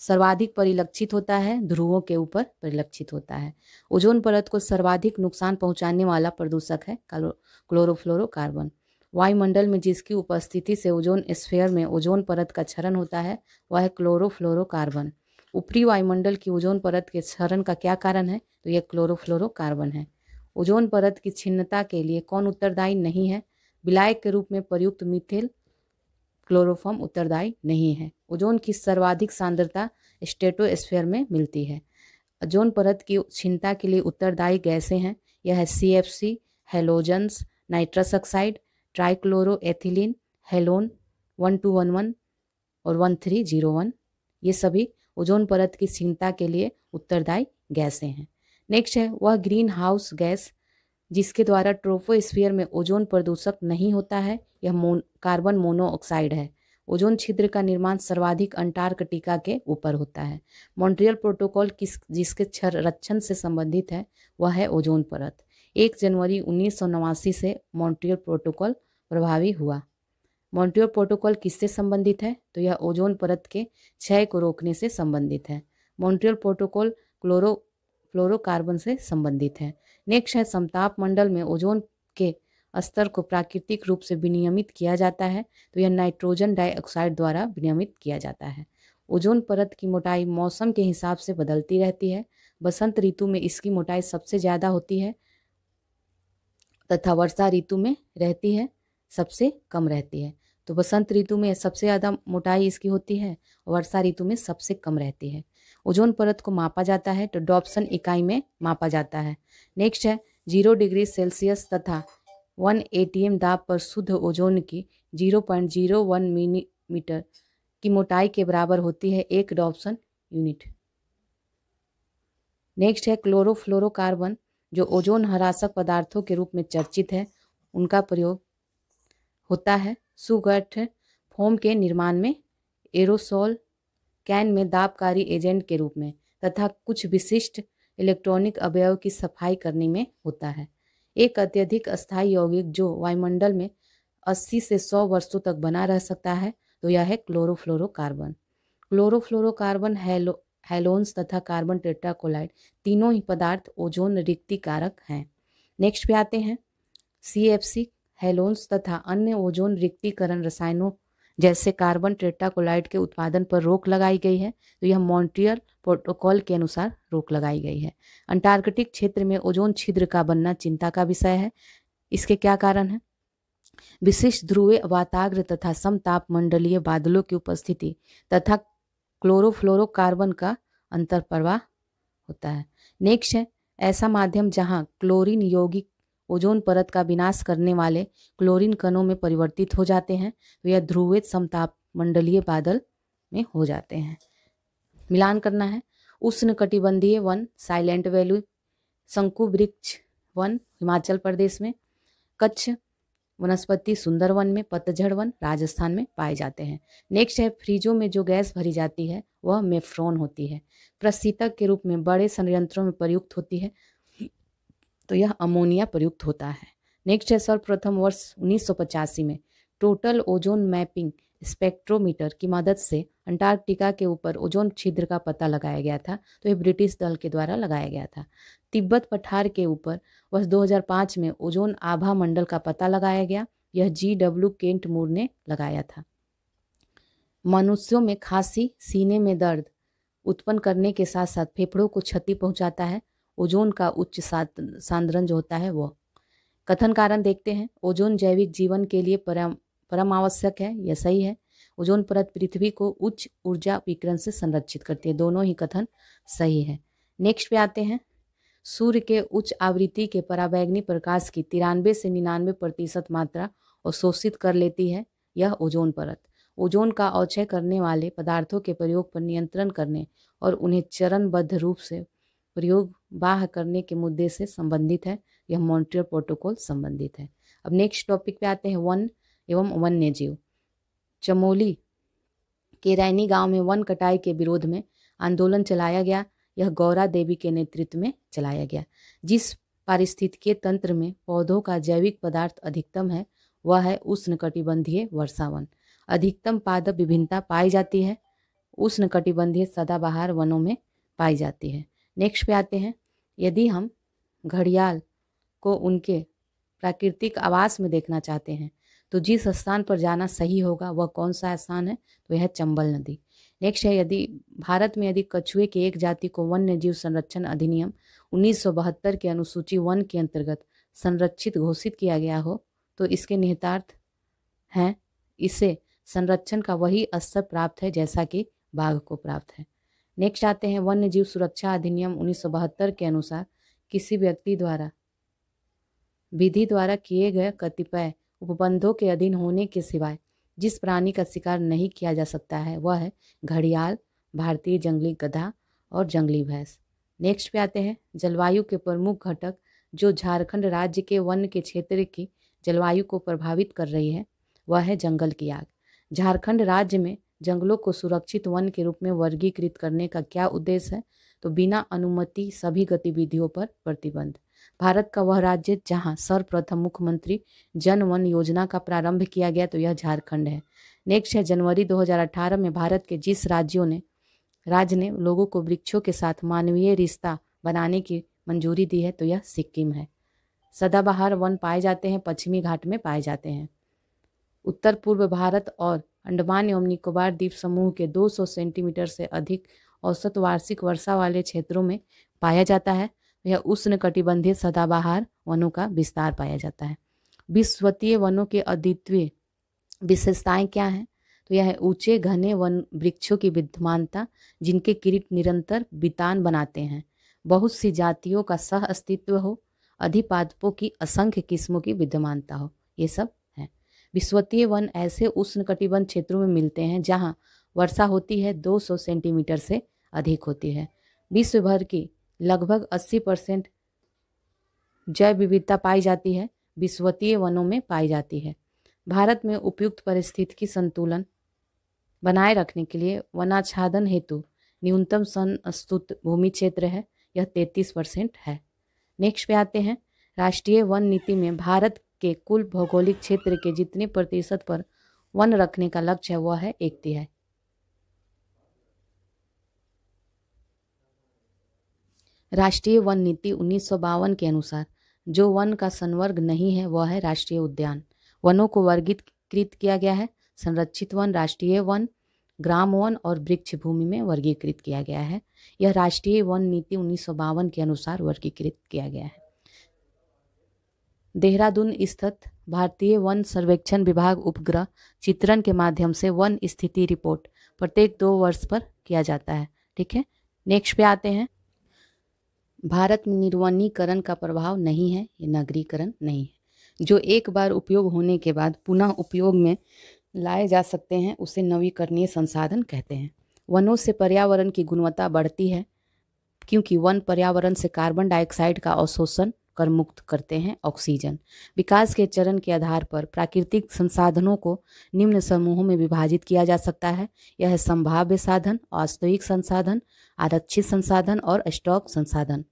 सर्वाधिक परिलक्षित होता है ध्रुवों के ऊपर परिलक्षित होता है ओजोन परत को सर्वाधिक नुकसान पहुंचाने वाला प्रदूषक है क्लोरोफ्लोरोकार्बन वायुमंडल में जिसकी उपस्थिति से ओजोन स्फेयर में ओजोन परत का क्षरण होता है वह है क्लोरोफ्लोरोकार्बन ऊपरी वायुमंडल की ओजोन परत के क्षरण का क्या कारण है तो यह क्लोरोफ्लोरोकार्बन है ओजोन परत की छिन्नता के लिए कौन उत्तरदायी नहीं है विलायक के रूप में प्रयुक्त मिथिल क्लोरोफॉर्म उत्तरदायी नहीं है ओजोन की सर्वाधिक सांद्रता स्टेटोस्फेयर में मिलती है ओजोन परत की छिन्नता के लिए उत्तरदायी गैसें हैं यह है C F C halogens nitrous oxide trichloroethylene halon one two one one और वन थ्री जीरो वन ये सभी ओजोन परत की सीनता के लिए उत्तरदायी गैसें हैं नेक्स्ट है वह ग्रीन हाउस गैस जिसके द्वारा ट्रोफोस्फीयर में ओजोन प्रदूषक नहीं होता है यह मोन कार्बन मोनोऑक्साइड है ओजोन छिद्र का निर्माण सर्वाधिक अंटार्कटिका के ऊपर होता है मॉन्ट्रियल प्रोटोकॉल किस जिसके क्षर रक्षण से संबंधित है वह है ओजोन परत एक जनवरी उन्नीस से मॉन्ट्रियल प्रोटोकॉल प्रभावी हुआ मॉन्ट्रियल प्रोटोकॉल किससे संबंधित है तो यह ओजोन परत के क्षय को रोकने से संबंधित है मॉन्ट्रियल प्रोटोकॉल क्लोरो फ्लोरोकार्बन से संबंधित है नेक्स्ट है समताप मंडल में ओजोन के स्तर को प्राकृतिक रूप से विनियमित किया जाता है तो यह नाइट्रोजन डाइऑक्साइड द्वारा विनियमित किया जाता है ओजोन परत की मोटाई मौसम के हिसाब से बदलती रहती है बसंत ऋतु में इसकी मोटाई सबसे ज़्यादा होती है तथा वर्षा ऋतु में रहती है सबसे कम रहती है तो बसंत ऋतु में सबसे ज़्यादा मोटाई इसकी होती है वर्षा ऋतु में सबसे कम रहती है ओजोन परत को मापा जाता है तो डॉप्सन इकाई में मापा जाता है नेक्स्ट है जीरो डिग्री सेल्सियस तथा वन ए टी एम दाब पर शुद्ध ओजोन की zero point zero one millimetre की मोटाई के बराबर होती है एक डॉप्सन यूनिट नेक्स्ट है क्लोरोफ्लोरोकार्बन जो ओजोन हरासक पदार्थों के रूप में चर्चित है उनका प्रयोग होता है सुगठ फोम के निर्माण में एरोसोल कैन में दाबकारी एजेंट के रूप में तथा कुछ विशिष्ट इलेक्ट्रॉनिक अवयव की सफाई करने में होता है एक अत्यधिक अस्थायी यौगिक जो वायुमंडल में 80 से 100 वर्षों तक बना रह सकता है तो यह है क्लोरोफ्लोरोकार्बन क्लोरोफ्लोरोकार्बन हैलो हेलोन्स तथा कार्बन टेट्राकोलाइड तीनों ही पदार्थ ओजोन रिक्ति कारक हैं नेक्स्ट पे आते हैं सी एफ सी हेलोन्स तथा अन्य ओजोन रिक्तिकरण रसायनों जैसे कार्बन टेट्राकोलाइड के उत्पादन पर रोक लगाई गई है तो यह मॉन्ट्रियल प्रोटोकॉल के अनुसार रोक लगाई गई है अंटार्कटिक क्षेत्र में ओजोन छिद्र का बनना चिंता का विषय है इसके क्या कारण है विशिष्ट ध्रुवीय वाताग्र तथा समताप मंडलीय बादलों की उपस्थिति तथा क्लोरोफ्लोरोकार्बन का अंतर प्रवाह होता है नेक्स्ट है ऐसा माध्यम जहाँ क्लोरीन यौगिक ओजोन परत का विनाश करने वाले क्लोरीन कणों में परिवर्तित हो जाते हैं वे तो ध्रुवित समताप मंडलीय बादल में हो जाते हैं मिलान करना है उष्ण कटिबंधीय वन साइलेंट वैली शंकु वृक्ष वन हिमाचल प्रदेश में कच्छ वनस्पति सुंदरवन में पतझड़ वन राजस्थान में पाए जाते हैं नेक्स्ट है फ्रीजों में जो गैस भरी जाती है वह मेफ्रोन होती है प्रसीतक के रूप में बड़े संयंत्रों में प्रयुक्त होती है तो यह अमोनिया प्रयुक्त होता है नेक्स्ट है सर्वप्रथम वर्ष उन्नीस में टोटल ओजोन मैपिंग स्पेक्ट्रोमीटर की मदद से अंटार्कटिका के ऊपर ओजोन छिद्र का पता लगाया गया था तो ये ब्रिटिश दल के द्वारा लगाया गया था तिब्बत पठार के ऊपर वर्ष 2005 में ओजोन आभा मंडल का पता लगाया गया यह जी डब्ल्यू केंट मूर ने लगाया था मनुष्यों में खांसी सीने में दर्द उत्पन्न करने के साथ साथ फेफड़ों को क्षति पहुंचाता है ओजोन का उच्च सांद्रण जो होता है वह कथन कारण देखते हैं ओजोन जैविक जीवन के लिए पर्या परम आवश्यक है यह सही है ओजोन परत पृथ्वी को उच्च ऊर्जा विकिरण से संरक्षित करती है दोनों ही कथन सही है नेक्स्ट पे आते हैं सूर्य के उच्च आवृत्ति के पराबैग्नि प्रकाश की तिरानवे से निन्यानवे प्रतिशत मात्रा अवशोषित कर लेती है यह ओजोन परत ओजोन का अवचय करने वाले पदार्थों के प्रयोग पर नियंत्रण करने और उन्हें चरणबद्ध रूप से प्रयोग बाह करने के मुद्दे से संबंधित है यह मॉन्ट्रियल प्रोटोकॉल संबंधित है अब नेक्स्ट टॉपिक पे आते हैं वन एवं वन्य जीव चमोली के रैनी गांव में वन कटाई के विरोध में आंदोलन चलाया गया यह गौरा देवी के नेतृत्व में चलाया गया जिस पारिस्थितिकीय तंत्र में पौधों का जैविक पदार्थ अधिकतम है वह है उष्ण कटिबंधीय वर्षावन अधिकतम पादप विभिन्नता पाई जाती है उष्ण कटिबंधीय सदाबहार वनों में पाई जाती है नेक्स्ट पे आते हैं यदि हम घड़ियाल को उनके प्राकृतिक आवास में देखना चाहते हैं तो जिस स्थान पर जाना सही होगा वह कौन सा स्थान है तो यह चंबल नदी नेक्स्ट है यदि भारत में यदि कछुए के एक जाति को वन्य जीव संरक्षण अधिनियम उन्नीस के अनुसूची वन के अंतर्गत संरक्षित घोषित किया गया हो तो इसके निहितार्थ हैं इसे संरक्षण का वही स्तर प्राप्त है जैसा कि बाघ को प्राप्त है नेक्स्ट आते हैं वन्य जीव सुरक्षा अधिनियम उन्नीस के अनुसार किसी व्यक्ति द्वारा विधि द्वारा किए गए कतिपय उपबंधों के अधीन होने के सिवाय जिस प्राणी का शिकार नहीं किया जा सकता है वह है घड़ियाल भारतीय जंगली गधा और जंगली भैंस नेक्स्ट पे आते हैं जलवायु के प्रमुख घटक जो झारखंड राज्य के वन के क्षेत्र की जलवायु को प्रभावित कर रही है वह है जंगल की आग झारखंड राज्य में जंगलों को सुरक्षित वन के रूप में वर्गीकृत करने का क्या उद्देश्य है तो बिना अनुमति सभी गतिविधियों पर प्रतिबंध भारत का वह राज्य जहाँ सर्वप्रथम मुख्यमंत्री जन वन योजना का प्रारंभ किया गया तो यह झारखंड है नेक्स्ट है जनवरी 2018 में भारत के जिस राज्यों ने राज्य ने लोगों को वृक्षों के साथ मानवीय रिश्ता बनाने की मंजूरी दी है तो यह सिक्किम है सदाबहार वन पाए जाते हैं पश्चिमी घाट में पाए जाते हैं उत्तर पूर्व भारत और अंडमान एवं निकोबार द्वीप समूह के 200 सेंटीमीटर से अधिक औसत वार्षिक वर्षा वाले क्षेत्रों में पाया जाता है यह उष्ण कटिबंधित सदाबहार वनों का विस्तार पाया जाता है विश्वतीय वनों के अद्वितीय विशेषताएं क्या हैं तो यह है ऊंचे घने वन वृक्षों की विद्यमानता जिनके किरीट निरंतर वितान बनाते हैं बहुत सी जातियों का सह अस्तित्व हो अधिपादपों की असंख्य किस्मों की विद्यमानता हो ये सब है विश्वतीय वन ऐसे उष्ण कटिबंध क्षेत्रों में मिलते हैं जहाँ वर्षा होती है 200 सेंटीमीटर से अधिक होती है विश्व भर की लगभग 80 परसेंट जैव विविधता पाई जाती है विश्वतीय वनों में पाई जाती है भारत में उपयुक्त परिस्थिति की संतुलन बनाए रखने के लिए वनाच्छादन हेतु न्यूनतम संस्तुत भूमि क्षेत्र है यह 33 परसेंट है नेक्स्ट पे आते हैं राष्ट्रीय वन नीति में भारत के कुल भौगोलिक क्षेत्र के जितने प्रतिशत पर वन रखने का लक्ष्य है वह है एक तिहाई राष्ट्रीय वन नीति उन्नीस के अनुसार जो वन का संवर्ग नहीं है वह है राष्ट्रीय उद्यान वनों को वर्गीकृत किया गया है संरक्षित वन राष्ट्रीय वन ग्राम वन और वृक्ष भूमि में वर्गीकृत किया गया है यह राष्ट्रीय वन नीति उन्नीस के अनुसार वर्गीकृत किया गया है देहरादून स्थित भारतीय वन सर्वेक्षण विभाग उपग्रह चित्रण के माध्यम से वन स्थिति रिपोर्ट प्रत्येक दो वर्ष पर किया जाता है ठीक है नेक्स्ट पे आते हैं भारत में निर्वनीकरण का प्रभाव नहीं है ये नगरीकरण नहीं है जो एक बार उपयोग होने के बाद पुनः उपयोग में लाए जा सकते हैं उसे नवीकरणीय संसाधन कहते हैं वनों से पर्यावरण की गुणवत्ता बढ़ती है क्योंकि वन पर्यावरण से कार्बन डाइऑक्साइड का अवशोषण कर मुक्त करते हैं ऑक्सीजन विकास के चरण के आधार पर प्राकृतिक संसाधनों को निम्न समूहों में विभाजित किया जा सकता है यह संभाव्य साधन वास्तविक संसाधन आरक्षित संसाधन और स्टॉक संसाधन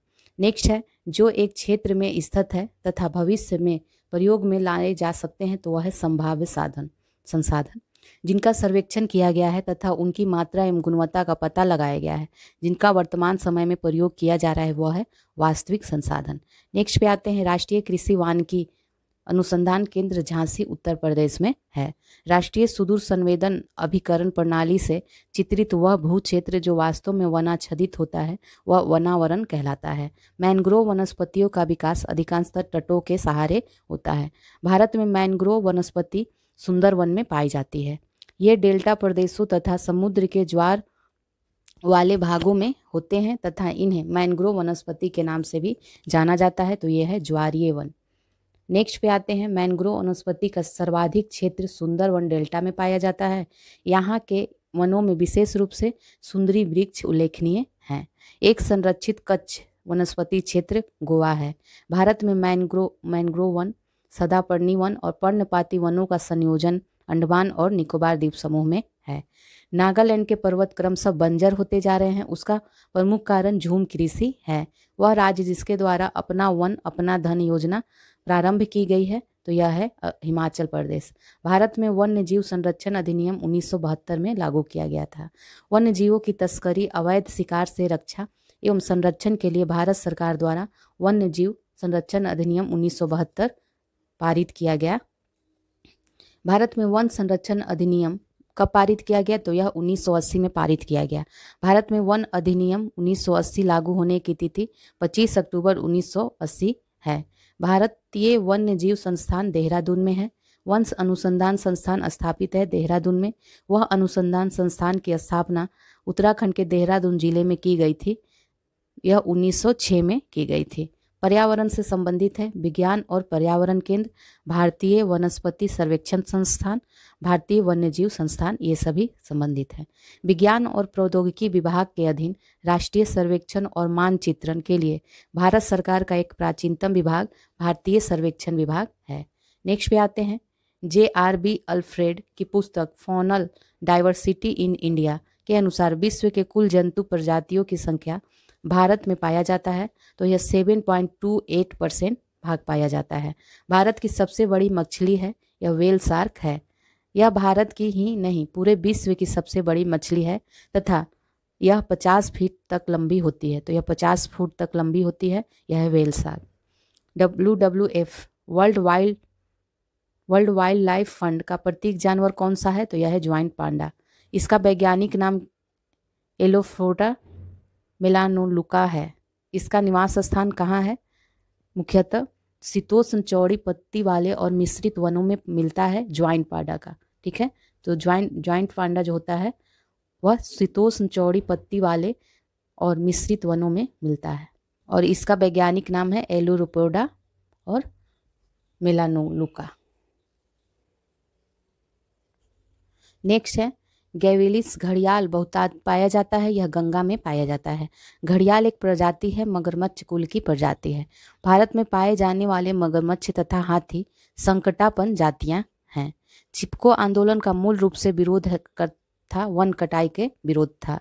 नेक्स्ट है जो एक क्षेत्र में स्थित है तथा भविष्य में प्रयोग में लाए जा सकते हैं तो वह है संभाव्य साधन संसाधन जिनका सर्वेक्षण किया गया है तथा उनकी मात्रा एवं गुणवत्ता का पता लगाया गया है जिनका वर्तमान समय में प्रयोग किया जा रहा है वह है वास्तविक संसाधन नेक्स्ट पे आते हैं राष्ट्रीय कृषि वान की अनुसंधान केंद्र झांसी उत्तर प्रदेश में है राष्ट्रीय सुदूर संवेदन अभिकरण प्रणाली से चित्रित वह भू क्षेत्र जो वास्तव में वनाच्छदित होता है वह वनावरण कहलाता है मैनग्रोव वनस्पतियों का विकास अधिकांशतः तटों के सहारे होता है भारत में मैनग्रोव वनस्पति सुंदरवन में पाई जाती है ये डेल्टा प्रदेशों तथा समुद्र के ज्वार वाले भागों में होते हैं तथा इन्हें मैनग्रोव वनस्पति के नाम से भी जाना जाता है तो यह है ज्वारीय वन नेक्स्ट पे आते हैं मैनग्रोव वनस्पति का सर्वाधिक क्षेत्र सुंदरवन डेल्टा में पाया जाता है यहाँ के वनों में विशेष रूप से सुंदरी वृक्ष उल्लेखनीय हैं एक संरक्षित कच्छ वनस्पति क्षेत्र गोवा है भारत में मैनग्रो मैनग्रोव वन सदापर्णी वन और पर्णपाती वनों का संयोजन अंडमान और निकोबार द्वीप समूह में है नागालैंड के पर्वत क्रम सब बंजर होते जा रहे हैं उसका प्रमुख कारण झूम कृषि है वह राज्य जिसके द्वारा अपना वन अपना धन योजना प्रारंभ की गई है तो यह है हिमाचल प्रदेश भारत में वन्य जीव संरक्षण अधिनियम उन्नीस में लागू किया गया था वन्य जीवों की तस्करी अवैध शिकार से रक्षा एवं संरक्षण के लिए भारत सरकार द्वारा वन्य जीव संरक्षण अधिनियम उन्नीस पारित किया गया भारत में वन संरक्षण अधिनियम कब पारित किया गया तो यह 1980 में पारित किया गया भारत में वन अधिनियम 1980 लागू होने की तिथि 25 अक्टूबर 1980 है भारतीय वन्य जीव संस्थान देहरादून में है वंश अनुसंधान संस्थान स्थापित है देहरादून में वह अनुसंधान संस्थान की स्थापना उत्तराखंड के देहरादून जिले में की गई थी यह 1906 में की गई थी पर्यावरण से संबंधित है विज्ञान और पर्यावरण केंद्र भारतीय वनस्पति सर्वेक्षण संस्थान भारतीय वन्यजीव संस्थान ये सभी संबंधित हैं विज्ञान और प्रौद्योगिकी विभाग के अधीन राष्ट्रीय सर्वेक्षण और मानचित्रण के लिए भारत सरकार का एक प्राचीनतम विभाग भारतीय सर्वेक्षण विभाग है नेक्स्ट पे आते हैं जे आर बी अल्फ्रेड की पुस्तक फोनल डाइवर्सिटी इन इंडिया के अनुसार विश्व के कुल जंतु प्रजातियों की संख्या भारत में पाया जाता है तो यह 7.28 परसेंट भाग पाया जाता है भारत की सबसे बड़ी मछली है यह वेल सार्क है यह भारत की ही नहीं पूरे विश्व की सबसे बड़ी मछली है तथा यह 50 फीट तक लंबी होती है तो यह 50 फुट तक लंबी होती है यह है whale shark W W F World Wild World Wildlife Fund का प्रतीक जानवर कौन सा है तो यह है ज्वाइंट पांडा इसका वैज्ञानिक नाम एलोफोटा मेलानोलुका है इसका निवास स्थान कहाँ है मुख्यतः शीतोष्ण चौड़ी पत्ती वाले और मिश्रित वनों में मिलता है ज्वाइंट पांडा का ठीक है तो ज्वाइंट ज्वाइंट पांडा जो होता है वह शीतोष्ण चौड़ी पत्ती वाले और मिश्रित वनों में मिलता है और इसका वैज्ञानिक नाम है एलोरोपोडा और मेलानोलुका नेक्स्ट है गैविलिस घड़ियाल बहुतायत पाया जाता है यह गंगा में पाया जाता है घड़ियाल एक प्रजाति है मगरमच्छ कुल की प्रजाति है भारत में पाए जाने वाले मगरमच्छ तथा हाथी संकटापन जातियां हैं चिपको आंदोलन का मूल रूप से विरोध कर था वन कटाई के विरोध था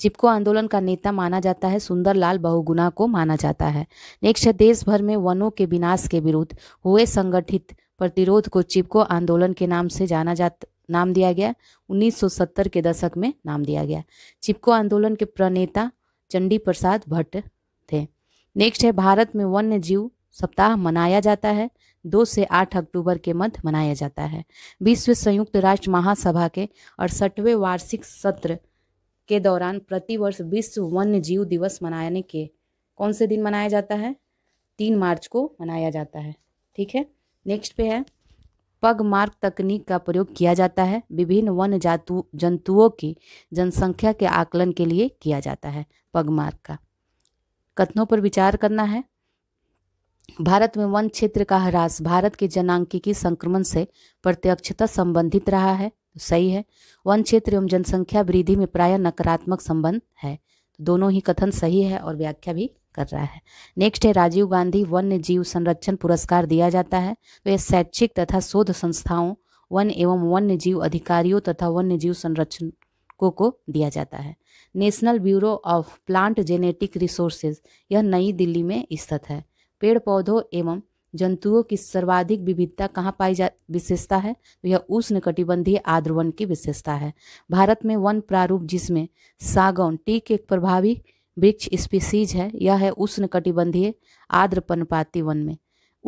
चिपको आंदोलन का नेता माना जाता है सुंदरलाल बहुगुना को माना जाता है नेक्स्ट देश भर में वनों के विनाश के विरुद्ध हुए संगठित प्रतिरोध को चिपको आंदोलन के नाम से जाना जाता नाम दिया गया 1970 के दशक में नाम दिया गया चिपको आंदोलन के प्रणेता चंडी प्रसाद भट्ट थे नेक्स्ट है भारत में वन्य जीव सप्ताह मनाया जाता है दो से आठ अक्टूबर के मध्य मनाया जाता है विश्व संयुक्त राष्ट्र महासभा के अड़सठवें वार्षिक सत्र के दौरान प्रतिवर्ष विश्व वन्य जीव दिवस मनाने के कौन से दिन मनाया जाता है तीन मार्च को मनाया जाता है ठीक है नेक्स्ट पे है पग मार्ग तकनीक का प्रयोग किया जाता है विभिन्न वन जातु जंतुओं की जनसंख्या के आकलन के लिए किया जाता है पग मार्ग का कथनों पर विचार करना है भारत में वन क्षेत्र का ह्रास भारत के जनांकिकी संक्रमण से प्रत्यक्षता संबंधित रहा है तो सही है वन क्षेत्र एवं जनसंख्या वृद्धि में प्राय नकारात्मक संबंध है तो दोनों ही कथन सही है और व्याख्या भी कर रहा है नेक्स्ट है राजीव गांधी वन्य जीव संरक्षण पुरस्कार दिया जाता है तो यह शैक्षिक तथा शोध संस्थाओं वन एवं वन्य जीव अधिकारियों तथा वन्य जीव संरक्षण को को दिया जाता है National Bureau of Plant Genetic Resources यह नई दिल्ली में स्थित है पेड़ पौधों एवं जंतुओं की सर्वाधिक विविधता कहाँ पाई जा विशेषता है तो यह उष्ण कटिबंधीय आद्रवन की विशेषता है भारत में वन प्रारूप जिसमें सागौन टीक एक प्रभावी वृक्ष स्पीसीज है यह है उष्ण कटिबंधीय आर्द्र पर्णपाती वन में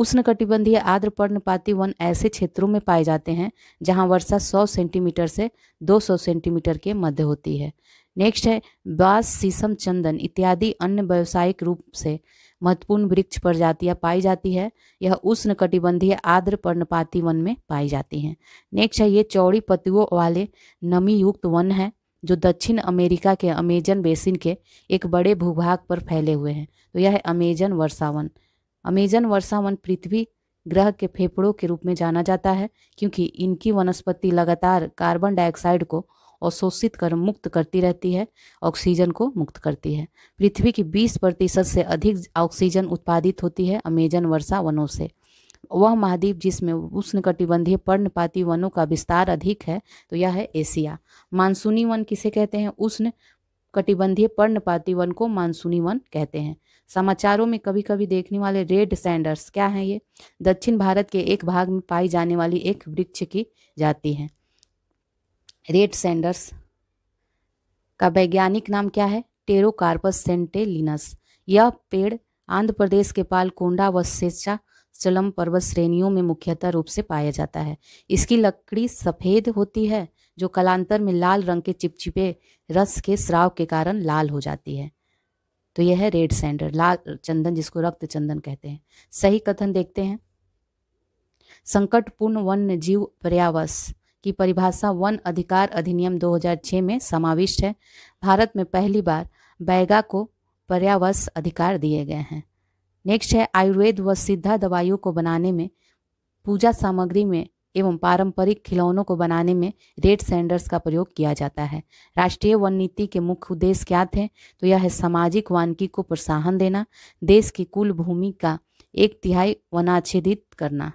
उष्ण कटिबंधीय आर्द्र पर्णपाती वन ऐसे क्षेत्रों में पाए जाते हैं जहां वर्षा 100 सेंटीमीटर से 200 सेंटीमीटर के मध्य होती है नेक्स्ट है बांस शीशम चंदन इत्यादि अन्य व्यावसायिक रूप से महत्वपूर्ण वृक्ष प्रजातियाँ पाई जाती है यह उष्ण कटिबंधीय आर्द्र पर्णपाती वन में पाई जाती हैं नेक्स्ट है ये चौड़ी पतियों वाले नमी युक्त वन है जो दक्षिण अमेरिका के अमेजन बेसिन के एक बड़े भूभाग पर फैले हुए हैं तो यह है अमेजन वर्षावन अमेजन वर्षावन पृथ्वी ग्रह के फेफड़ों के रूप में जाना जाता है क्योंकि इनकी वनस्पति लगातार कार्बन डाइऑक्साइड को अवशोषित कर मुक्त करती रहती है ऑक्सीजन को मुक्त करती है पृथ्वी की 20 प्रतिशत से अधिक ऑक्सीजन उत्पादित होती है अमेजन वर्षा वनों से वह महाद्वीप जिसमें उष्णकटिबंधीय पर्णपाती वनों का विस्तार अधिक है तो यह है एशिया मानसूनी वन किसे कहते हैं उष्ण कटिबंधीय पर्णपाती वन को मानसूनी वन कहते हैं समाचारों में कभी कभी देखने वाले रेड सैंडर्स क्या हैं ये दक्षिण भारत के एक भाग में पाई जाने वाली एक वृक्ष की जाति है रेड सैंडर्स का वैज्ञानिक नाम क्या है टेरोकार्पस सेंटेलिनस यह पेड़ आंध्र प्रदेश के पालकोंडा व सेचा चलम पर्वत श्रेणियों में मुख्यतः रूप से पाया जाता है इसकी लकड़ी सफ़ेद होती है जो कलांतर में लाल रंग के चिपचिपे रस के स्राव के कारण लाल हो जाती है तो यह है रेड सैंडर लाल चंदन जिसको रक्त चंदन कहते हैं सही कथन देखते हैं संकटपूर्ण वन्य जीव पर्यावस की परिभाषा वन अधिकार अधिनियम 2006 में समाविष्ट है भारत में पहली बार बैगा को पर्यावस अधिकार दिए गए हैं नेक्स्ट है आयुर्वेद व सिद्धा दवाइयों को बनाने में पूजा सामग्री में एवं पारंपरिक खिलौनों को बनाने में रेड सैंडर्स का प्रयोग किया जाता है राष्ट्रीय वन नीति के मुख्य उद्देश्य क्या थे तो यह है सामाजिक वानकी को प्रोत्साहन देना देश की कुल भूमि का एक तिहाई वनाच्छेदित करना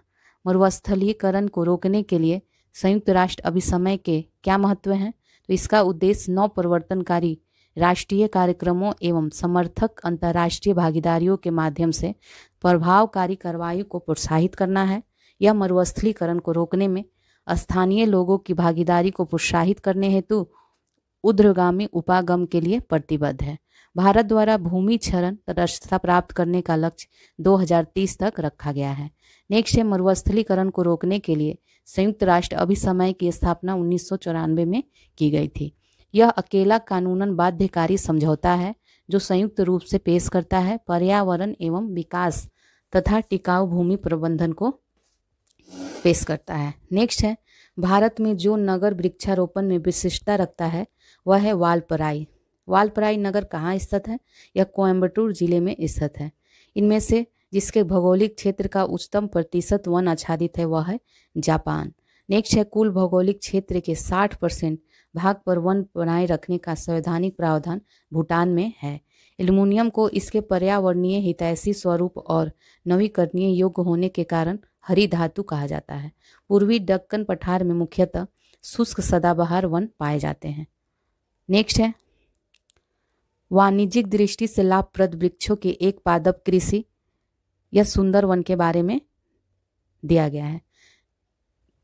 मरुस्थलीकरण को रोकने के लिए संयुक्त राष्ट्र अभिसमय के क्या महत्व हैं तो इसका उद्देश्य नौ परिवर्तनकारी राष्ट्रीय कार्यक्रमों एवं समर्थक अंतर्राष्ट्रीय भागीदारियों के माध्यम से प्रभावकारी कार्रवाई को प्रोत्साहित करना है यह मरुस्थलीकरण को रोकने में स्थानीय लोगों की भागीदारी को प्रोत्साहित करने हेतु उद्रगामी उपागम के लिए प्रतिबद्ध है भारत द्वारा भूमि क्षरण तटस्थता प्राप्त करने का लक्ष्य 2030 तक रखा गया है नेक्स्ट है मरुस्थलीकरण को रोकने के लिए संयुक्त राष्ट्र अभिसमय की स्थापना उन्नीस में की गई थी यह अकेला कानूनन बाध्यकारी समझौता है जो संयुक्त रूप से पेश करता है पर्यावरण एवं विकास तथा टिकाऊ भूमि प्रबंधन को पेश करता है नेक्स्ट है भारत में जो नगर वृक्षारोपण में विशिष्टता रखता है वह है वालपराई वालपराई नगर कहाँ स्थित है यह कोयम्बटूर जिले में स्थित है इनमें से जिसके भौगोलिक क्षेत्र का उच्चतम प्रतिशत वन आच्छादित है वह है जापान नेक्स्ट है कुल भौगोलिक क्षेत्र के 60 परसेंट भाग पर वन बनाए रखने का संवैधानिक प्रावधान भूटान में है एल्युमिनियम को इसके पर्यावरणीय हितैषी स्वरूप और नवीकरणीय योग्य होने के कारण हरी धातु कहा जाता है पूर्वी डक्कन पठार में मुख्यतः शुष्क सदाबहार वन पाए जाते हैं नेक्स्ट है वाणिज्यिक दृष्टि से लाभप्रद वृक्षों के एक पादप कृषि या सुंदर वन के बारे में दिया गया है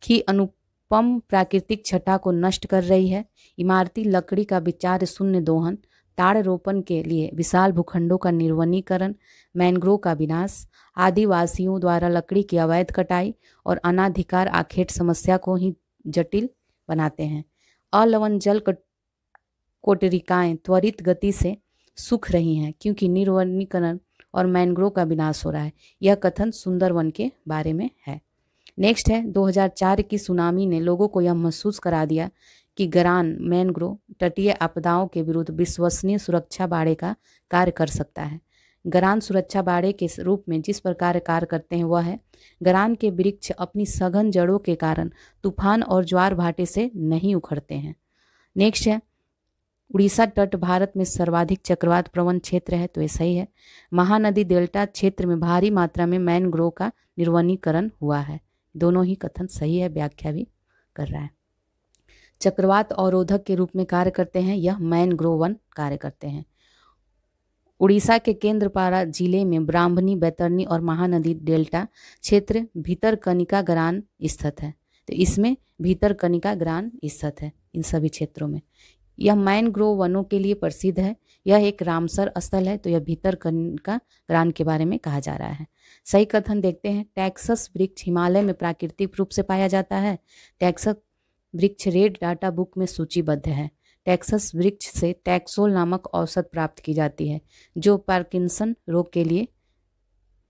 कि अनुप पम प्राकृतिक छटा को नष्ट कर रही है इमारती लकड़ी का विचार शून्य दोहन ताड़ रोपण के लिए विशाल भूखंडों का निर्वनीकरण मैनग्रोव का विनाश आदिवासियों द्वारा लकड़ी की अवैध कटाई और अनाधिकार आखेट समस्या को ही जटिल बनाते हैं अलवन जल कोटरिकाएँ त्वरित गति से सूख रही हैं क्योंकि निर्वनीकरण और मैनग्रोव का विनाश हो रहा है यह कथन सुंदरवन के बारे में है नेक्स्ट है 2004 की सुनामी ने लोगों को यह महसूस करा दिया कि गरान मैनग्रोव तटीय आपदाओं के विरुद्ध विश्वसनीय सुरक्षा बाड़े का कार्य कर सकता है गरान सुरक्षा बाड़े के रूप में जिस प्रकार कार्य करते हैं वह है गरान के वृक्ष अपनी सघन जड़ों के कारण तूफान और ज्वार भाटे से नहीं उखड़ते हैं नेक्स्ट है उड़ीसा तट भारत में सर्वाधिक चक्रवात प्रवण क्षेत्र है तो ऐसा ही है महानदी डेल्टा क्षेत्र में भारी मात्रा में मैनग्रोव का निर्वनीकरण हुआ है दोनों ही कथन सही है व्याख्या भी कर रहा है चक्रवात अवरोधक के रूप में कार्य करते हैं यह मैन वन कार्य करते हैं उड़ीसा के केंद्रपारा जिले में ब्राह्मणी बैतरनी और महानदी डेल्टा क्षेत्र भीतर कनिका ग्रान स्थित है तो इसमें भीतरकनिका ग्रान स्थित है इन सभी क्षेत्रों में यह मैनग्रोव वनों के लिए प्रसिद्ध है यह एक रामसर स्थल है तो यह भीतर कन का रान के बारे में कहा जा रहा है सही कथन देखते हैं टैक्सस वृक्ष हिमालय में प्राकृतिक रूप से पाया जाता है टैक्सस वृक्ष रेड डाटा बुक में सूचीबद्ध है टैक्सस वृक्ष से टैक्सोल नामक औसत प्राप्त की जाती है जो पार्किंसन रोग के लिए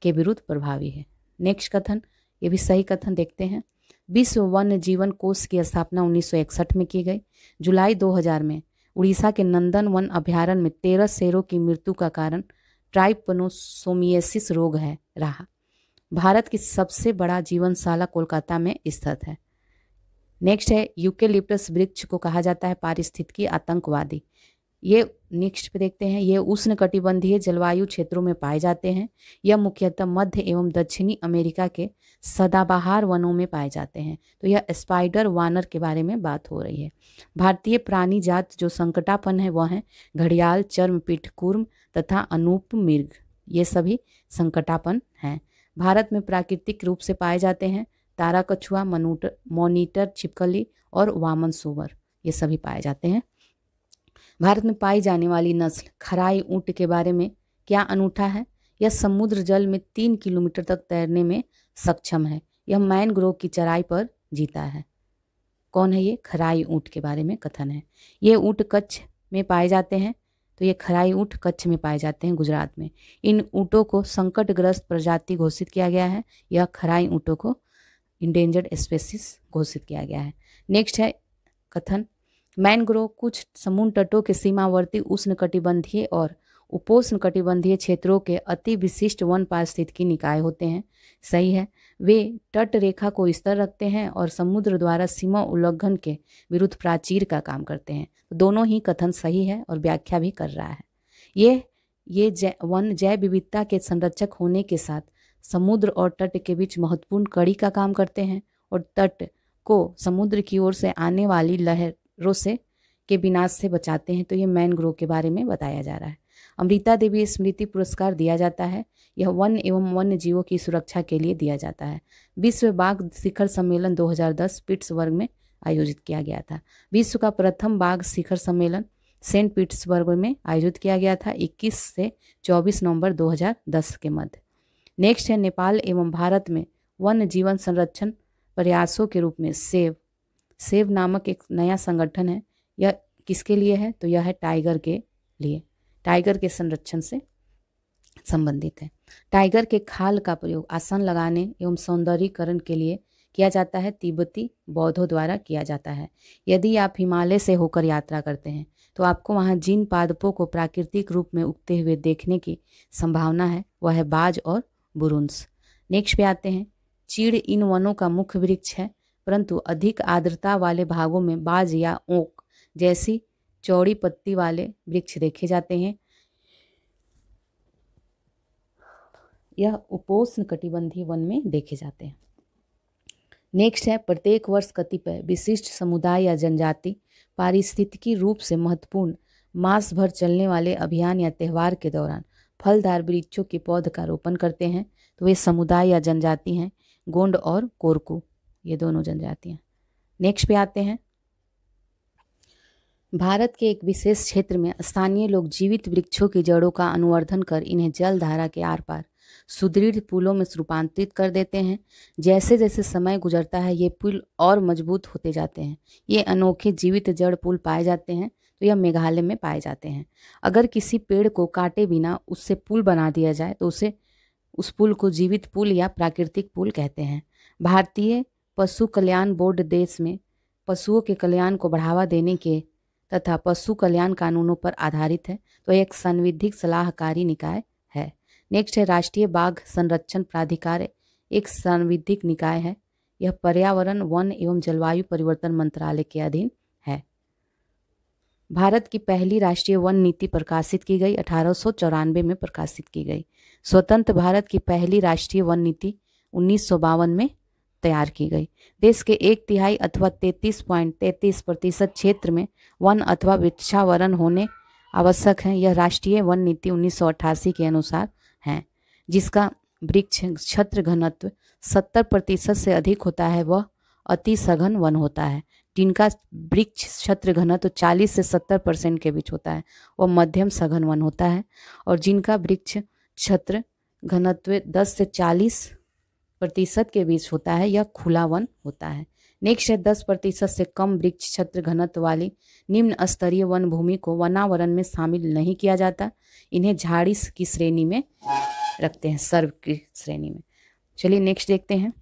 के विरुद्ध प्रभावी है नेक्स्ट कथन ये भी सही कथन देखते हैं विश्व वन्य जीवन कोष की स्थापना 1961 में की गई जुलाई 2000 में उड़ीसा के नंदन वन अभ्यारण्य में तेरह शेरों की मृत्यु का कारण ट्राइपनोसोमियसिस रोग है रहा भारत की सबसे बड़ा जीवनशाला कोलकाता में स्थित है नेक्स्ट है यूके वृक्ष को कहा जाता है पारिस्थितिकी आतंकवादी ये नेक्स्ट पे देखते हैं ये उष्ण कटिबंधीय जलवायु क्षेत्रों में पाए जाते हैं यह मुख्यतः मध्य एवं दक्षिणी अमेरिका के सदाबहार वनों में पाए जाते हैं तो यह स्पाइडर वानर के बारे में बात हो रही है भारतीय प्राणी जात जो संकटापन है वह है घड़ियाल चर्म पीठ कूर्म तथा अनूप मिर्ग ये सभी संकटापन हैं भारत में प्राकृतिक रूप से पाए जाते हैं तारा कछुआ मनूट मोनीटर छिपकली और वामन सोवर ये सभी पाए जाते हैं भारत में पाई जाने वाली नस्ल खराई ऊँट के बारे में क्या अनूठा है यह समुद्र जल में तीन किलोमीटर तक तैरने में सक्षम है यह मैनग्रोव की चराई पर जीता है कौन है ये खराई ऊँट के बारे में कथन है ये ऊँट कच्छ में पाए जाते हैं तो ये खराई ऊँट कच्छ में पाए जाते हैं गुजरात में इन ऊँटों को संकटग्रस्त प्रजाति घोषित किया गया है यह खराई ऊँटों को इंडेंजर्ड स्पेसिस घोषित किया गया है नेक्स्ट है कथन मैनग्रोव कुछ समुद्र तटों के सीमावर्ती उष्णकटिबंधीय और उपोष्ण कटिबंधीय क्षेत्रों के अति विशिष्ट वन पारिस्थितिकी निकाय होते हैं सही है वे तट रेखा को स्तर रखते हैं और समुद्र द्वारा सीमा उल्लंघन के विरुद्ध प्राचीर का काम करते हैं तो दोनों ही कथन सही है और व्याख्या भी कर रहा है ये ये जै, वन जैव विविधता के संरक्षक होने के साथ समुद्र और तट के बीच महत्वपूर्ण कड़ी का काम करते हैं और तट को समुद्र की ओर से आने वाली लहर रोसे के विनाश से बचाते हैं तो ये मैनग्रोव के बारे में बताया जा रहा है अमृता देवी स्मृति पुरस्कार दिया जाता है यह वन एवं वन्य जीवों की सुरक्षा के लिए दिया जाता है विश्व बाघ शिखर सम्मेलन 2010 पिट्सबर्ग में आयोजित किया गया था विश्व का प्रथम बाघ शिखर सम्मेलन सेंट पीटर्सबर्ग में आयोजित किया गया था 21 से 24 नवंबर 2010 के मध्य नेक्स्ट है नेपाल एवं भारत में वन्य जीवन संरक्षण प्रयासों के रूप में सेव सेव नामक एक नया संगठन है यह किसके लिए है तो यह है टाइगर के लिए टाइगर के संरक्षण से संबंधित है टाइगर के खाल का प्रयोग आसन लगाने एवं सौंदर्यीकरण के लिए किया जाता है तिब्बती बौद्धों द्वारा किया जाता है यदि आप हिमालय से होकर यात्रा करते हैं तो आपको वहाँ जिन पादपों को प्राकृतिक रूप में उगते हुए देखने की संभावना है वह है बाज और बुरुंस नेक्स्ट पे आते हैं चीड़ इन वनों का मुख्य वृक्ष है परंतु अधिक आर्द्रता वाले भागों में बाज या ओक जैसी चौड़ी पत्ती वाले वृक्ष देखे जाते हैं यह उपोष्ण कटिबंधीय वन में देखे जाते हैं नेक्स्ट है प्रत्येक वर्ष कतिपय विशिष्ट समुदाय या जनजाति पारिस्थितिकी रूप से महत्वपूर्ण मास भर चलने वाले अभियान या त्यौहार के दौरान फलदार वृक्षों के पौध का रोपण करते हैं तो वे समुदाय या जनजाति हैं गोंड और कोरकू ये दोनों जनजातियाँ नेक्स्ट पे आते हैं भारत के एक विशेष क्षेत्र में स्थानीय लोग जीवित वृक्षों की जड़ों का अनुवर्धन कर इन्हें जल धारा के आर पार सुदृढ़ पुलों में रूपांतरित कर देते हैं जैसे जैसे समय गुजरता है ये पुल और मजबूत होते जाते हैं ये अनोखे जीवित जड़ पुल पाए जाते हैं तो यह मेघालय में पाए जाते हैं अगर किसी पेड़ को काटे बिना उससे पुल बना दिया जाए तो उसे उस पुल को जीवित पुल या प्राकृतिक पुल कहते हैं भारतीय पशु कल्याण बोर्ड देश में पशुओं के कल्याण को बढ़ावा देने के तथा पशु कल्याण कानूनों पर आधारित है तो एक संविधिक सलाहकारी निकाय है नेक्स्ट है राष्ट्रीय बाघ संरक्षण प्राधिकार एक संविधिक निकाय है यह पर्यावरण वन एवं जलवायु परिवर्तन मंत्रालय के अधीन है भारत की पहली राष्ट्रीय वन नीति प्रकाशित की गई अठारह में प्रकाशित की गई स्वतंत्र भारत की पहली राष्ट्रीय वन नीति उन्नीस में तैयार की गई देश के एक तिहाई अथवा तैतीस पॉइंट तैतीस प्रतिशत क्षेत्र में वन अथवा वृक्षावरण होने आवश्यक हैं यह राष्ट्रीय वन नीति उन्नीस के अनुसार है जिसका वृक्ष क्षत्र घनत्व सत्तर प्रतिशत से अधिक होता है वह अति सघन वन होता है जिनका वृक्ष क्षत्र घनत्व चालीस से सत्तर परसेंट के बीच होता है वह मध्यम सघन वन होता है और जिनका वृक्ष क्षत्र घनत्व दस से चालीस प्रतिशत के बीच होता है या खुला वन होता है नेक्स्ट है दस प्रतिशत से कम वृक्ष क्षेत्र घनत्व वाली निम्न स्तरीय वन भूमि को वनावरण में शामिल नहीं किया जाता इन्हें झाड़ी की श्रेणी में रखते हैं सर्व की श्रेणी में चलिए नेक्स्ट देखते हैं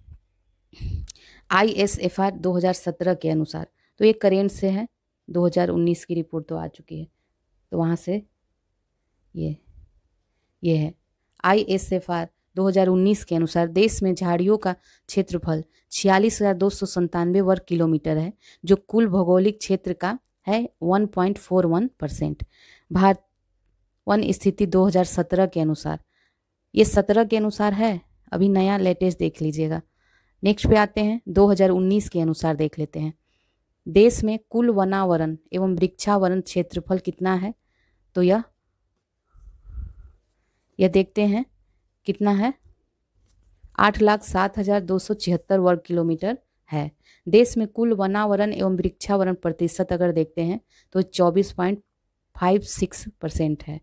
आई एस एफ आर दो हज़ार सत्रह के अनुसार तो ये करेंट से है दो हज़ार उन्नीस की रिपोर्ट तो आ चुकी है तो वहाँ से ये ये है आई एस एफ आर 2019 के अनुसार देश में झाड़ियों का क्षेत्रफल छियालीस हज़ार दो सौ संतानवे वर्ग किलोमीटर है जो कुल भौगोलिक क्षेत्र का है 1.41 परसेंट भारत वन स्थिति 2017 के अनुसार ये 17 के अनुसार है अभी नया लेटेस्ट देख लीजिएगा नेक्स्ट पे आते हैं 2019 के अनुसार देख लेते हैं देश में कुल वनावरण एवं वृक्षावरण क्षेत्रफल कितना है तो यह यह देखते हैं कितना है आठ लाख सात हजार दो सौ छिहत्तर वर्ग किलोमीटर है देश में कुल वनावरण एवं वृक्षावरण प्रतिशत अगर देखते हैं तो चौबीस पॉइंट फाइव सिक्स परसेंट है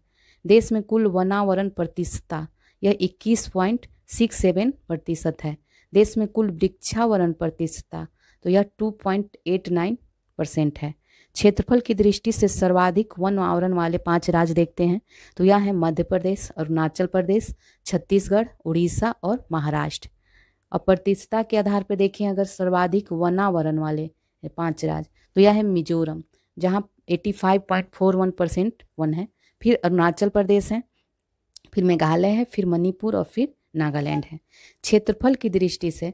देश में कुल वनावरण प्रतिशतता यह इक्कीस पॉइंट सिक्स सेवन प्रतिशत है देश में कुल वृक्षावरण प्रतिशतता तो यह two point eight nine percent है क्षेत्रफल की दृष्टि से सर्वाधिक वन आवरण वाले पांच राज्य देखते हैं तो यह है मध्य प्रदेश अरुणाचल प्रदेश छत्तीसगढ़ उड़ीसा और महाराष्ट्र अप्रतिष्ठता के आधार पर देखें अगर सर्वाधिक वनावरण वाले पांच राज्य तो यह है मिजोरम जहाँ 85.41 परसेंट वन है फिर अरुणाचल प्रदेश है फिर मेघालय है फिर मणिपुर और फिर नागालैंड है क्षेत्रफल की दृष्टि से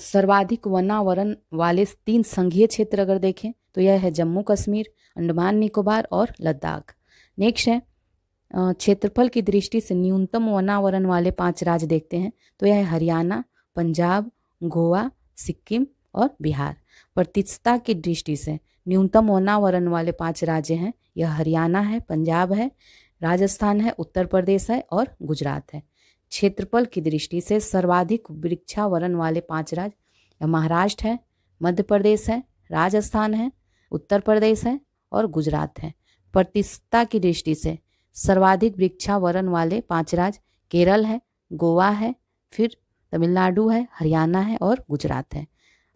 सर्वाधिक वनावरण वाले तीन संघीय क्षेत्र अगर देखें तो यह है जम्मू कश्मीर अंडमान निकोबार और लद्दाख नेक्स्ट है क्षेत्रफल की दृष्टि से न्यूनतम वनावरण वाले पांच राज्य देखते हैं तो यह है हरियाणा पंजाब गोवा सिक्किम और बिहार प्रतिष्ठता की दृष्टि से न्यूनतम वनावरण वाले पांच राज्य हैं यह हरियाणा है पंजाब है राजस्थान है उत्तर प्रदेश है और गुजरात है क्षेत्रफल की दृष्टि से सर्वाधिक वृक्षावरण वाले पांच राज्य महाराष्ट्र है मध्य प्रदेश है राजस्थान है उत्तर प्रदेश है और गुजरात है प्रतिष्ठा की दृष्टि से सर्वाधिक वृक्षावरण वाले पांच राज्य केरल है गोवा है फिर तमिलनाडु है हरियाणा है और गुजरात है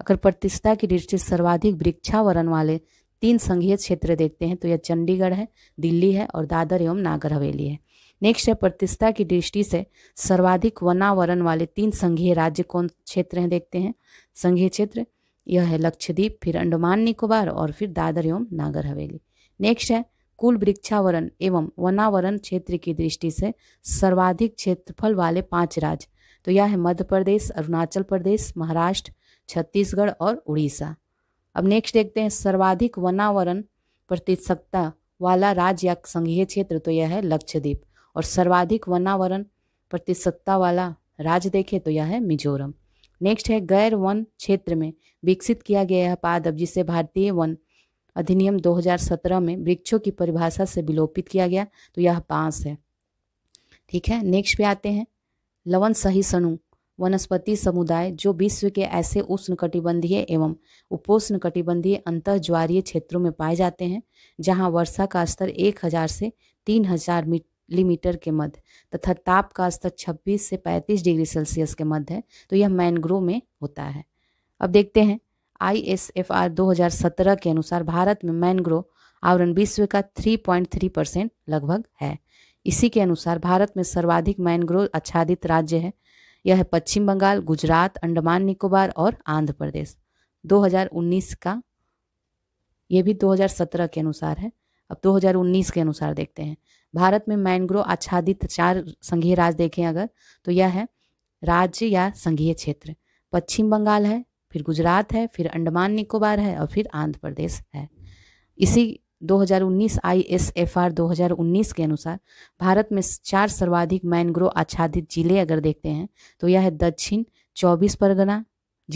अगर प्रतिष्ठा की दृष्टि से सर्वाधिक वृक्षावरण वाले तीन संघीय क्षेत्र देखते हैं तो यह चंडीगढ़ है दिल्ली है और दादर एवं नागर हवेली है नेक्स्ट है प्रतिष्ठा की दृष्टि से सर्वाधिक वनावरण वाले तीन संघीय राज्य कौन क्षेत्र हैं देखते हैं संघीय क्षेत्र यह है लक्षद्वीप फिर अंडमान निकोबार और फिर दादर एवं नागर हवेली नेक्स्ट है कुल वृक्षावरण एवं वनावरण क्षेत्र की दृष्टि से सर्वाधिक क्षेत्रफल वाले पांच राज्य तो यह है मध्य प्रदेश अरुणाचल प्रदेश महाराष्ट्र छत्तीसगढ़ और उड़ीसा अब नेक्स्ट देखते हैं सर्वाधिक वनावरण प्रतिशतता वाला राज्य या संघीय क्षेत्र तो यह है लक्षद्वीप और सर्वाधिक वनावरण प्रति सत्ता वाला राज्य देखें तो यह है मिजोरम नेक्स्ट है गैर वन क्षेत्र में विकसित किया गया यह पादप जिसे भारतीय वन अधिनियम 2017 में वृक्षों की परिभाषा से विलोपित किया गया तो यह बांस है ठीक है नेक्स्ट पे आते हैं लवन सहिष्णु वनस्पति समुदाय जो विश्व के ऐसे उष्ण कटिबंधीय एवं उपोष्ण कटिबंधीय अंतःज्वारीय क्षेत्रों में पाए जाते हैं जहां वर्षा का स्तर 1000 से 3000 मीटर मिलीमीटर के मध्य तथा ताप का स्तर 26 से 35 डिग्री सेल्सियस के मध्य है तो यह मैनग्रोव में होता है अब देखते हैं आईएसएफआर 2017 के अनुसार भारत में मैनग्रोव आवरण विश्व का 3.3 परसेंट लगभग है इसी के अनुसार भारत में सर्वाधिक मैनग्रोव आच्छादित राज्य है यह है पश्चिम बंगाल गुजरात अंडमान निकोबार और आंध्र प्रदेश 2019 का यह भी 2017 के अनुसार है अब 2019 के अनुसार देखते हैं भारत में मैनग्रोव आच्छादित चार संघीय राज्य देखें अगर तो यह है राज्य या संघीय क्षेत्र पश्चिम बंगाल है फिर गुजरात है फिर अंडमान निकोबार है और फिर आंध्र प्रदेश है इसी 2019 आईएसएफआर 2019 के अनुसार भारत में चार सर्वाधिक मैनग्रोव आच्छादित जिले अगर देखते हैं तो यह है दक्षिण चौबीस परगना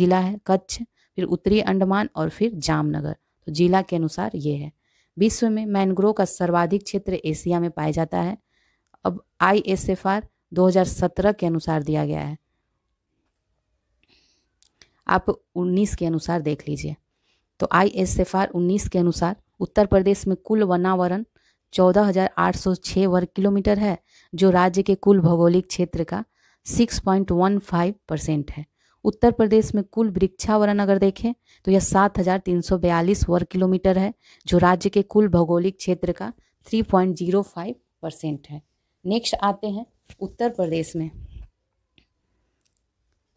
जिला है कच्छ फिर उत्तरी अंडमान और फिर जामनगर तो जिला के अनुसार ये है विश्व में मैनग्रोव का सर्वाधिक क्षेत्र एशिया में पाया जाता है अब आई एस एफ आर 2017 के अनुसार दिया गया है आप 19 के अनुसार देख लीजिए तो आई एस एफ आर उन्नीस के अनुसार उत्तर प्रदेश में कुल वनावरण 14,806 वर्ग किलोमीटर है जो राज्य के कुल भौगोलिक क्षेत्र का 6.15 परसेंट है उत्तर प्रदेश में कुल वृक्षावरण अगर देखें तो यह सात हजार तीन सौ बयालीस वर्ग किलोमीटर है जो राज्य के कुल भौगोलिक क्षेत्र का three point zero five percent है नेक्स्ट आते हैं उत्तर प्रदेश में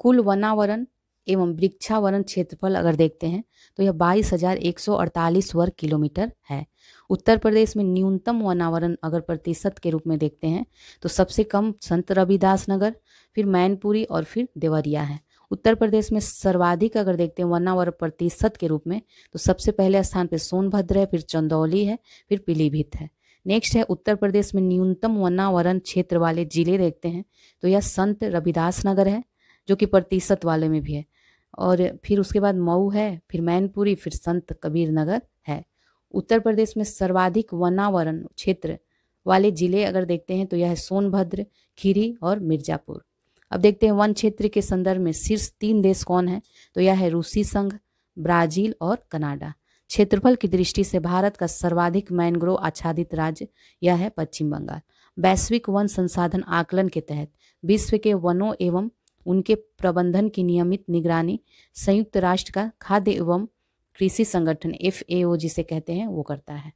कुल वनावरण एवं वृक्षावरण क्षेत्रफल अगर देखते हैं तो यह बाईस हजार एक सौ अड़तालीस वर्ग किलोमीटर है उत्तर प्रदेश में न्यूनतम वनावरण अगर प्रतिशत के रूप में देखते हैं तो सबसे कम संत रविदास नगर फिर मैनपुरी और फिर देवरिया है उत्तर प्रदेश में सर्वाधिक अगर देखते हैं वन आवर प्रतिशत के रूप में तो सबसे पहले स्थान पर सोनभद्र है फिर चंदौली है फिर पीलीभीत है नेक्स्ट है उत्तर प्रदेश में न्यूनतम वनावरण क्षेत्र वाले जिले देखते हैं तो यह संत रविदास नगर है जो कि प्रतिशत वाले में भी है और फिर उसके बाद मऊ है फिर मैनपुरी फिर संत कबीर नगर है उत्तर प्रदेश में सर्वाधिक वनावरण क्षेत्र वाले जिले अगर देखते हैं तो यह है सोनभद्र खीरी और मिर्जापुर अब देखते हैं वन क्षेत्र के संदर्भ में शीर्ष तीन देश कौन है तो यह है रूसी संघ ब्राजील और कनाडा क्षेत्रफल की दृष्टि से भारत का सर्वाधिक मैनग्रोव आच्छादित राज्य यह है पश्चिम बंगाल वैश्विक वन संसाधन आकलन के तहत विश्व के वनों एवं उनके प्रबंधन की नियमित निगरानी संयुक्त राष्ट्र का खाद्य एवं कृषि संगठन एफ जिसे कहते हैं वो करता है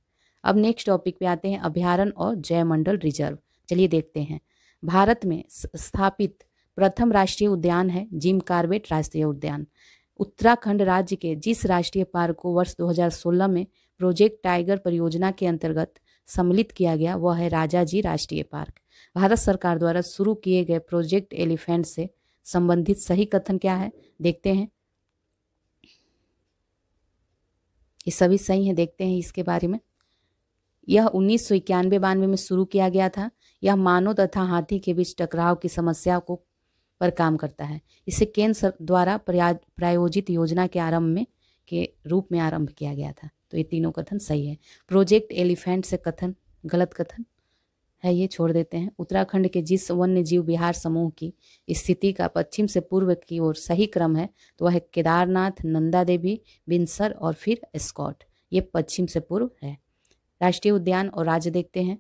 अब नेक्स्ट टॉपिक पे आते हैं अभ्यारण और जयमंडल रिजर्व चलिए देखते हैं भारत में स्थापित प्रथम राष्ट्रीय उद्यान है जिम कार्बेट राष्ट्रीय उद्यान उत्तराखंड राज्य के जिस राष्ट्रीय पार्क को वर्ष 2016 में प्रोजेक्ट टाइगर परियोजना के अंतर्गत सम्मिलित किया गया वह है जी राष्ट्रीय पार्क भारत सरकार द्वारा शुरू किए गए प्रोजेक्ट एलिफेंट से संबंधित सही कथन क्या है देखते हैं ये सभी सही है देखते हैं इसके बारे में यह उन्नीस सौ इक्यानवे बानवे में शुरू किया गया था यह मानव तथा हाथी के बीच टकराव की समस्या को पर काम करता है इसे केंद्र द्वारा प्रायोजित योजना के आरंभ में के रूप में आरंभ किया गया था तो ये तीनों कथन सही है प्रोजेक्ट एलिफेंट से कथन गलत कथन है ये छोड़ देते हैं उत्तराखंड के जिस वन्य जीव बिहार समूह की स्थिति का पश्चिम से पूर्व की ओर सही क्रम है तो वह केदारनाथ नंदा देवी बिन्सर और फिर स्कॉट ये पश्चिम से पूर्व है राष्ट्रीय उद्यान और राज्य देखते हैं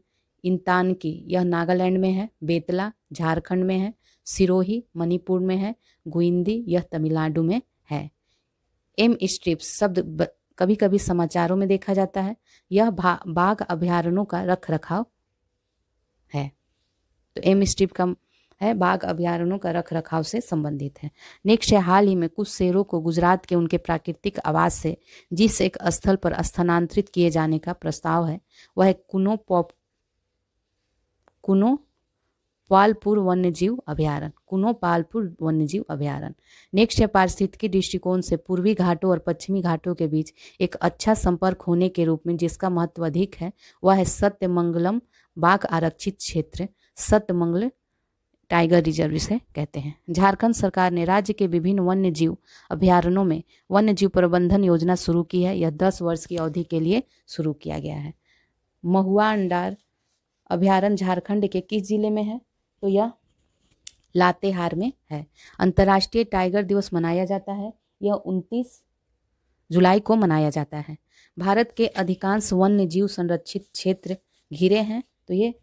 इंतान की यह नागालैंड में है बेतला झारखंड में है सिरोही मणिपुर में है गुइंदी यह तमिलनाडु में है एम स्ट्रिप्स शब्द कभी कभी समाचारों में देखा जाता है यह बाघ अभ्यारणों का रख रखाव है तो एम स्ट्रिप का है बाघ अभ्यारणों का रख रखाव से संबंधित है नेक्स्ट है हाल ही में कुछ शेरों को गुजरात के उनके प्राकृतिक आवास से जिस एक स्थल पर स्थानांतरित किए जाने का प्रस्ताव है वह कुनो पॉप कुनो पालपुर वन्यजीव अभ्यारण कुनो पालपुर वन्यजीव अभ्यारण नेक्स्ट है पारिस्थितिकी दृष्टिकोण से पूर्वी घाटों और पश्चिमी घाटों के बीच एक अच्छा संपर्क होने के रूप में जिसका महत्व अधिक है वह है सत्यमंगलम बाघ आरक्षित क्षेत्र सत्यमंगल टाइगर रिजर्व इसे कहते हैं झारखंड सरकार ने राज्य के विभिन्न वन्य जीव अभ्यारण्यों में वन्य जीव प्रबंधन योजना शुरू की है यह दस वर्ष की अवधि के लिए शुरू किया गया है महुआ अंडार अभ्यारण्य झारखंड के किस जिले में है तो यह लातेहार में है अंतर्राष्ट्रीय टाइगर दिवस मनाया जाता है यह 29 जुलाई को मनाया जाता है भारत के अधिकांश वन्य जीव संरक्षित क्षेत्र घिरे हैं तो ये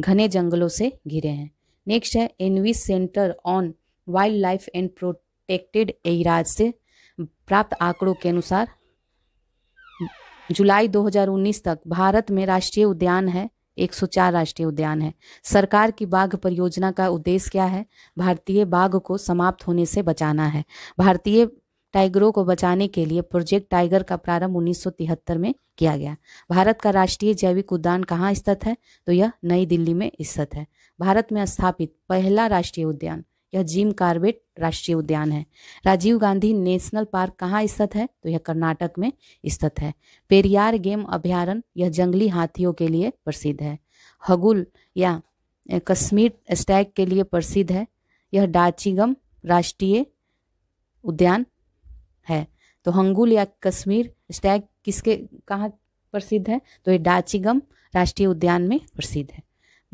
घने जंगलों से घिरे हैं नेक्स्ट है ENVIS centre on wildlife and protected areas से प्राप्त आंकड़ों के अनुसार जुलाई 2019 तक भारत में राष्ट्रीय उद्यान है 104 राष्ट्रीय उद्यान है सरकार की बाघ परियोजना का उद्देश्य क्या है भारतीय बाघ को समाप्त होने से बचाना है भारतीय टाइगरों को बचाने के लिए प्रोजेक्ट टाइगर का प्रारंभ उन्नीस में किया गया भारत का राष्ट्रीय जैविक उद्यान कहाँ स्थित है तो यह नई दिल्ली में स्थित है भारत में स्थापित पहला राष्ट्रीय उद्यान यह जिम कार्बेट राष्ट्रीय उद्यान है राजीव गांधी नेशनल पार्क कहाँ स्थित है तो यह कर्नाटक में स्थित है पेरियार गेम अभ्यारण यह जंगली हाथियों के लिए प्रसिद्ध है हगुल या कश्मीर स्टैग के लिए प्रसिद्ध है यह डाचीगम राष्ट्रीय उद्यान है तो हंगुल या कश्मीर स्टैग किसके कहाँ प्रसिद्ध है तो यह डाचीगम राष्ट्रीय उद्यान में प्रसिद्ध है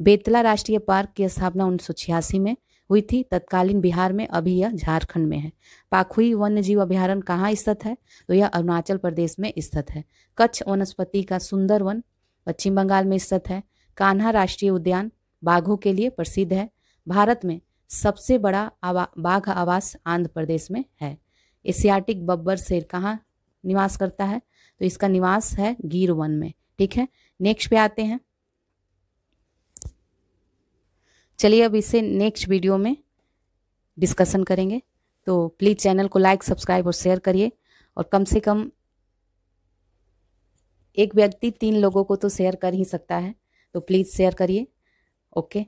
बेतला राष्ट्रीय पार्क की स्थापना उन्नीस में हुई थी तत्कालीन बिहार में अभी यह झारखंड में है पाखुई वन्य जीव अभ्यारण कहाँ स्थित है तो यह अरुणाचल प्रदेश में स्थित है कच्छ वनस्पति का सुंदर वन पश्चिम बंगाल में स्थित है कान्हा राष्ट्रीय उद्यान बाघों के लिए प्रसिद्ध है भारत में सबसे बड़ा आवा, बाघ आवास आंध्र प्रदेश में है एशियाटिक बब्बर शेर कहाँ निवास करता है तो इसका निवास है गीर वन में ठीक है नेक्स्ट पे आते हैं चलिए अब इसे नेक्स्ट वीडियो में डिस्कशन करेंगे तो प्लीज़ चैनल को लाइक सब्सक्राइब और शेयर करिए और कम से कम एक व्यक्ति तीन लोगों को तो शेयर कर ही सकता है तो प्लीज़ शेयर करिए ओके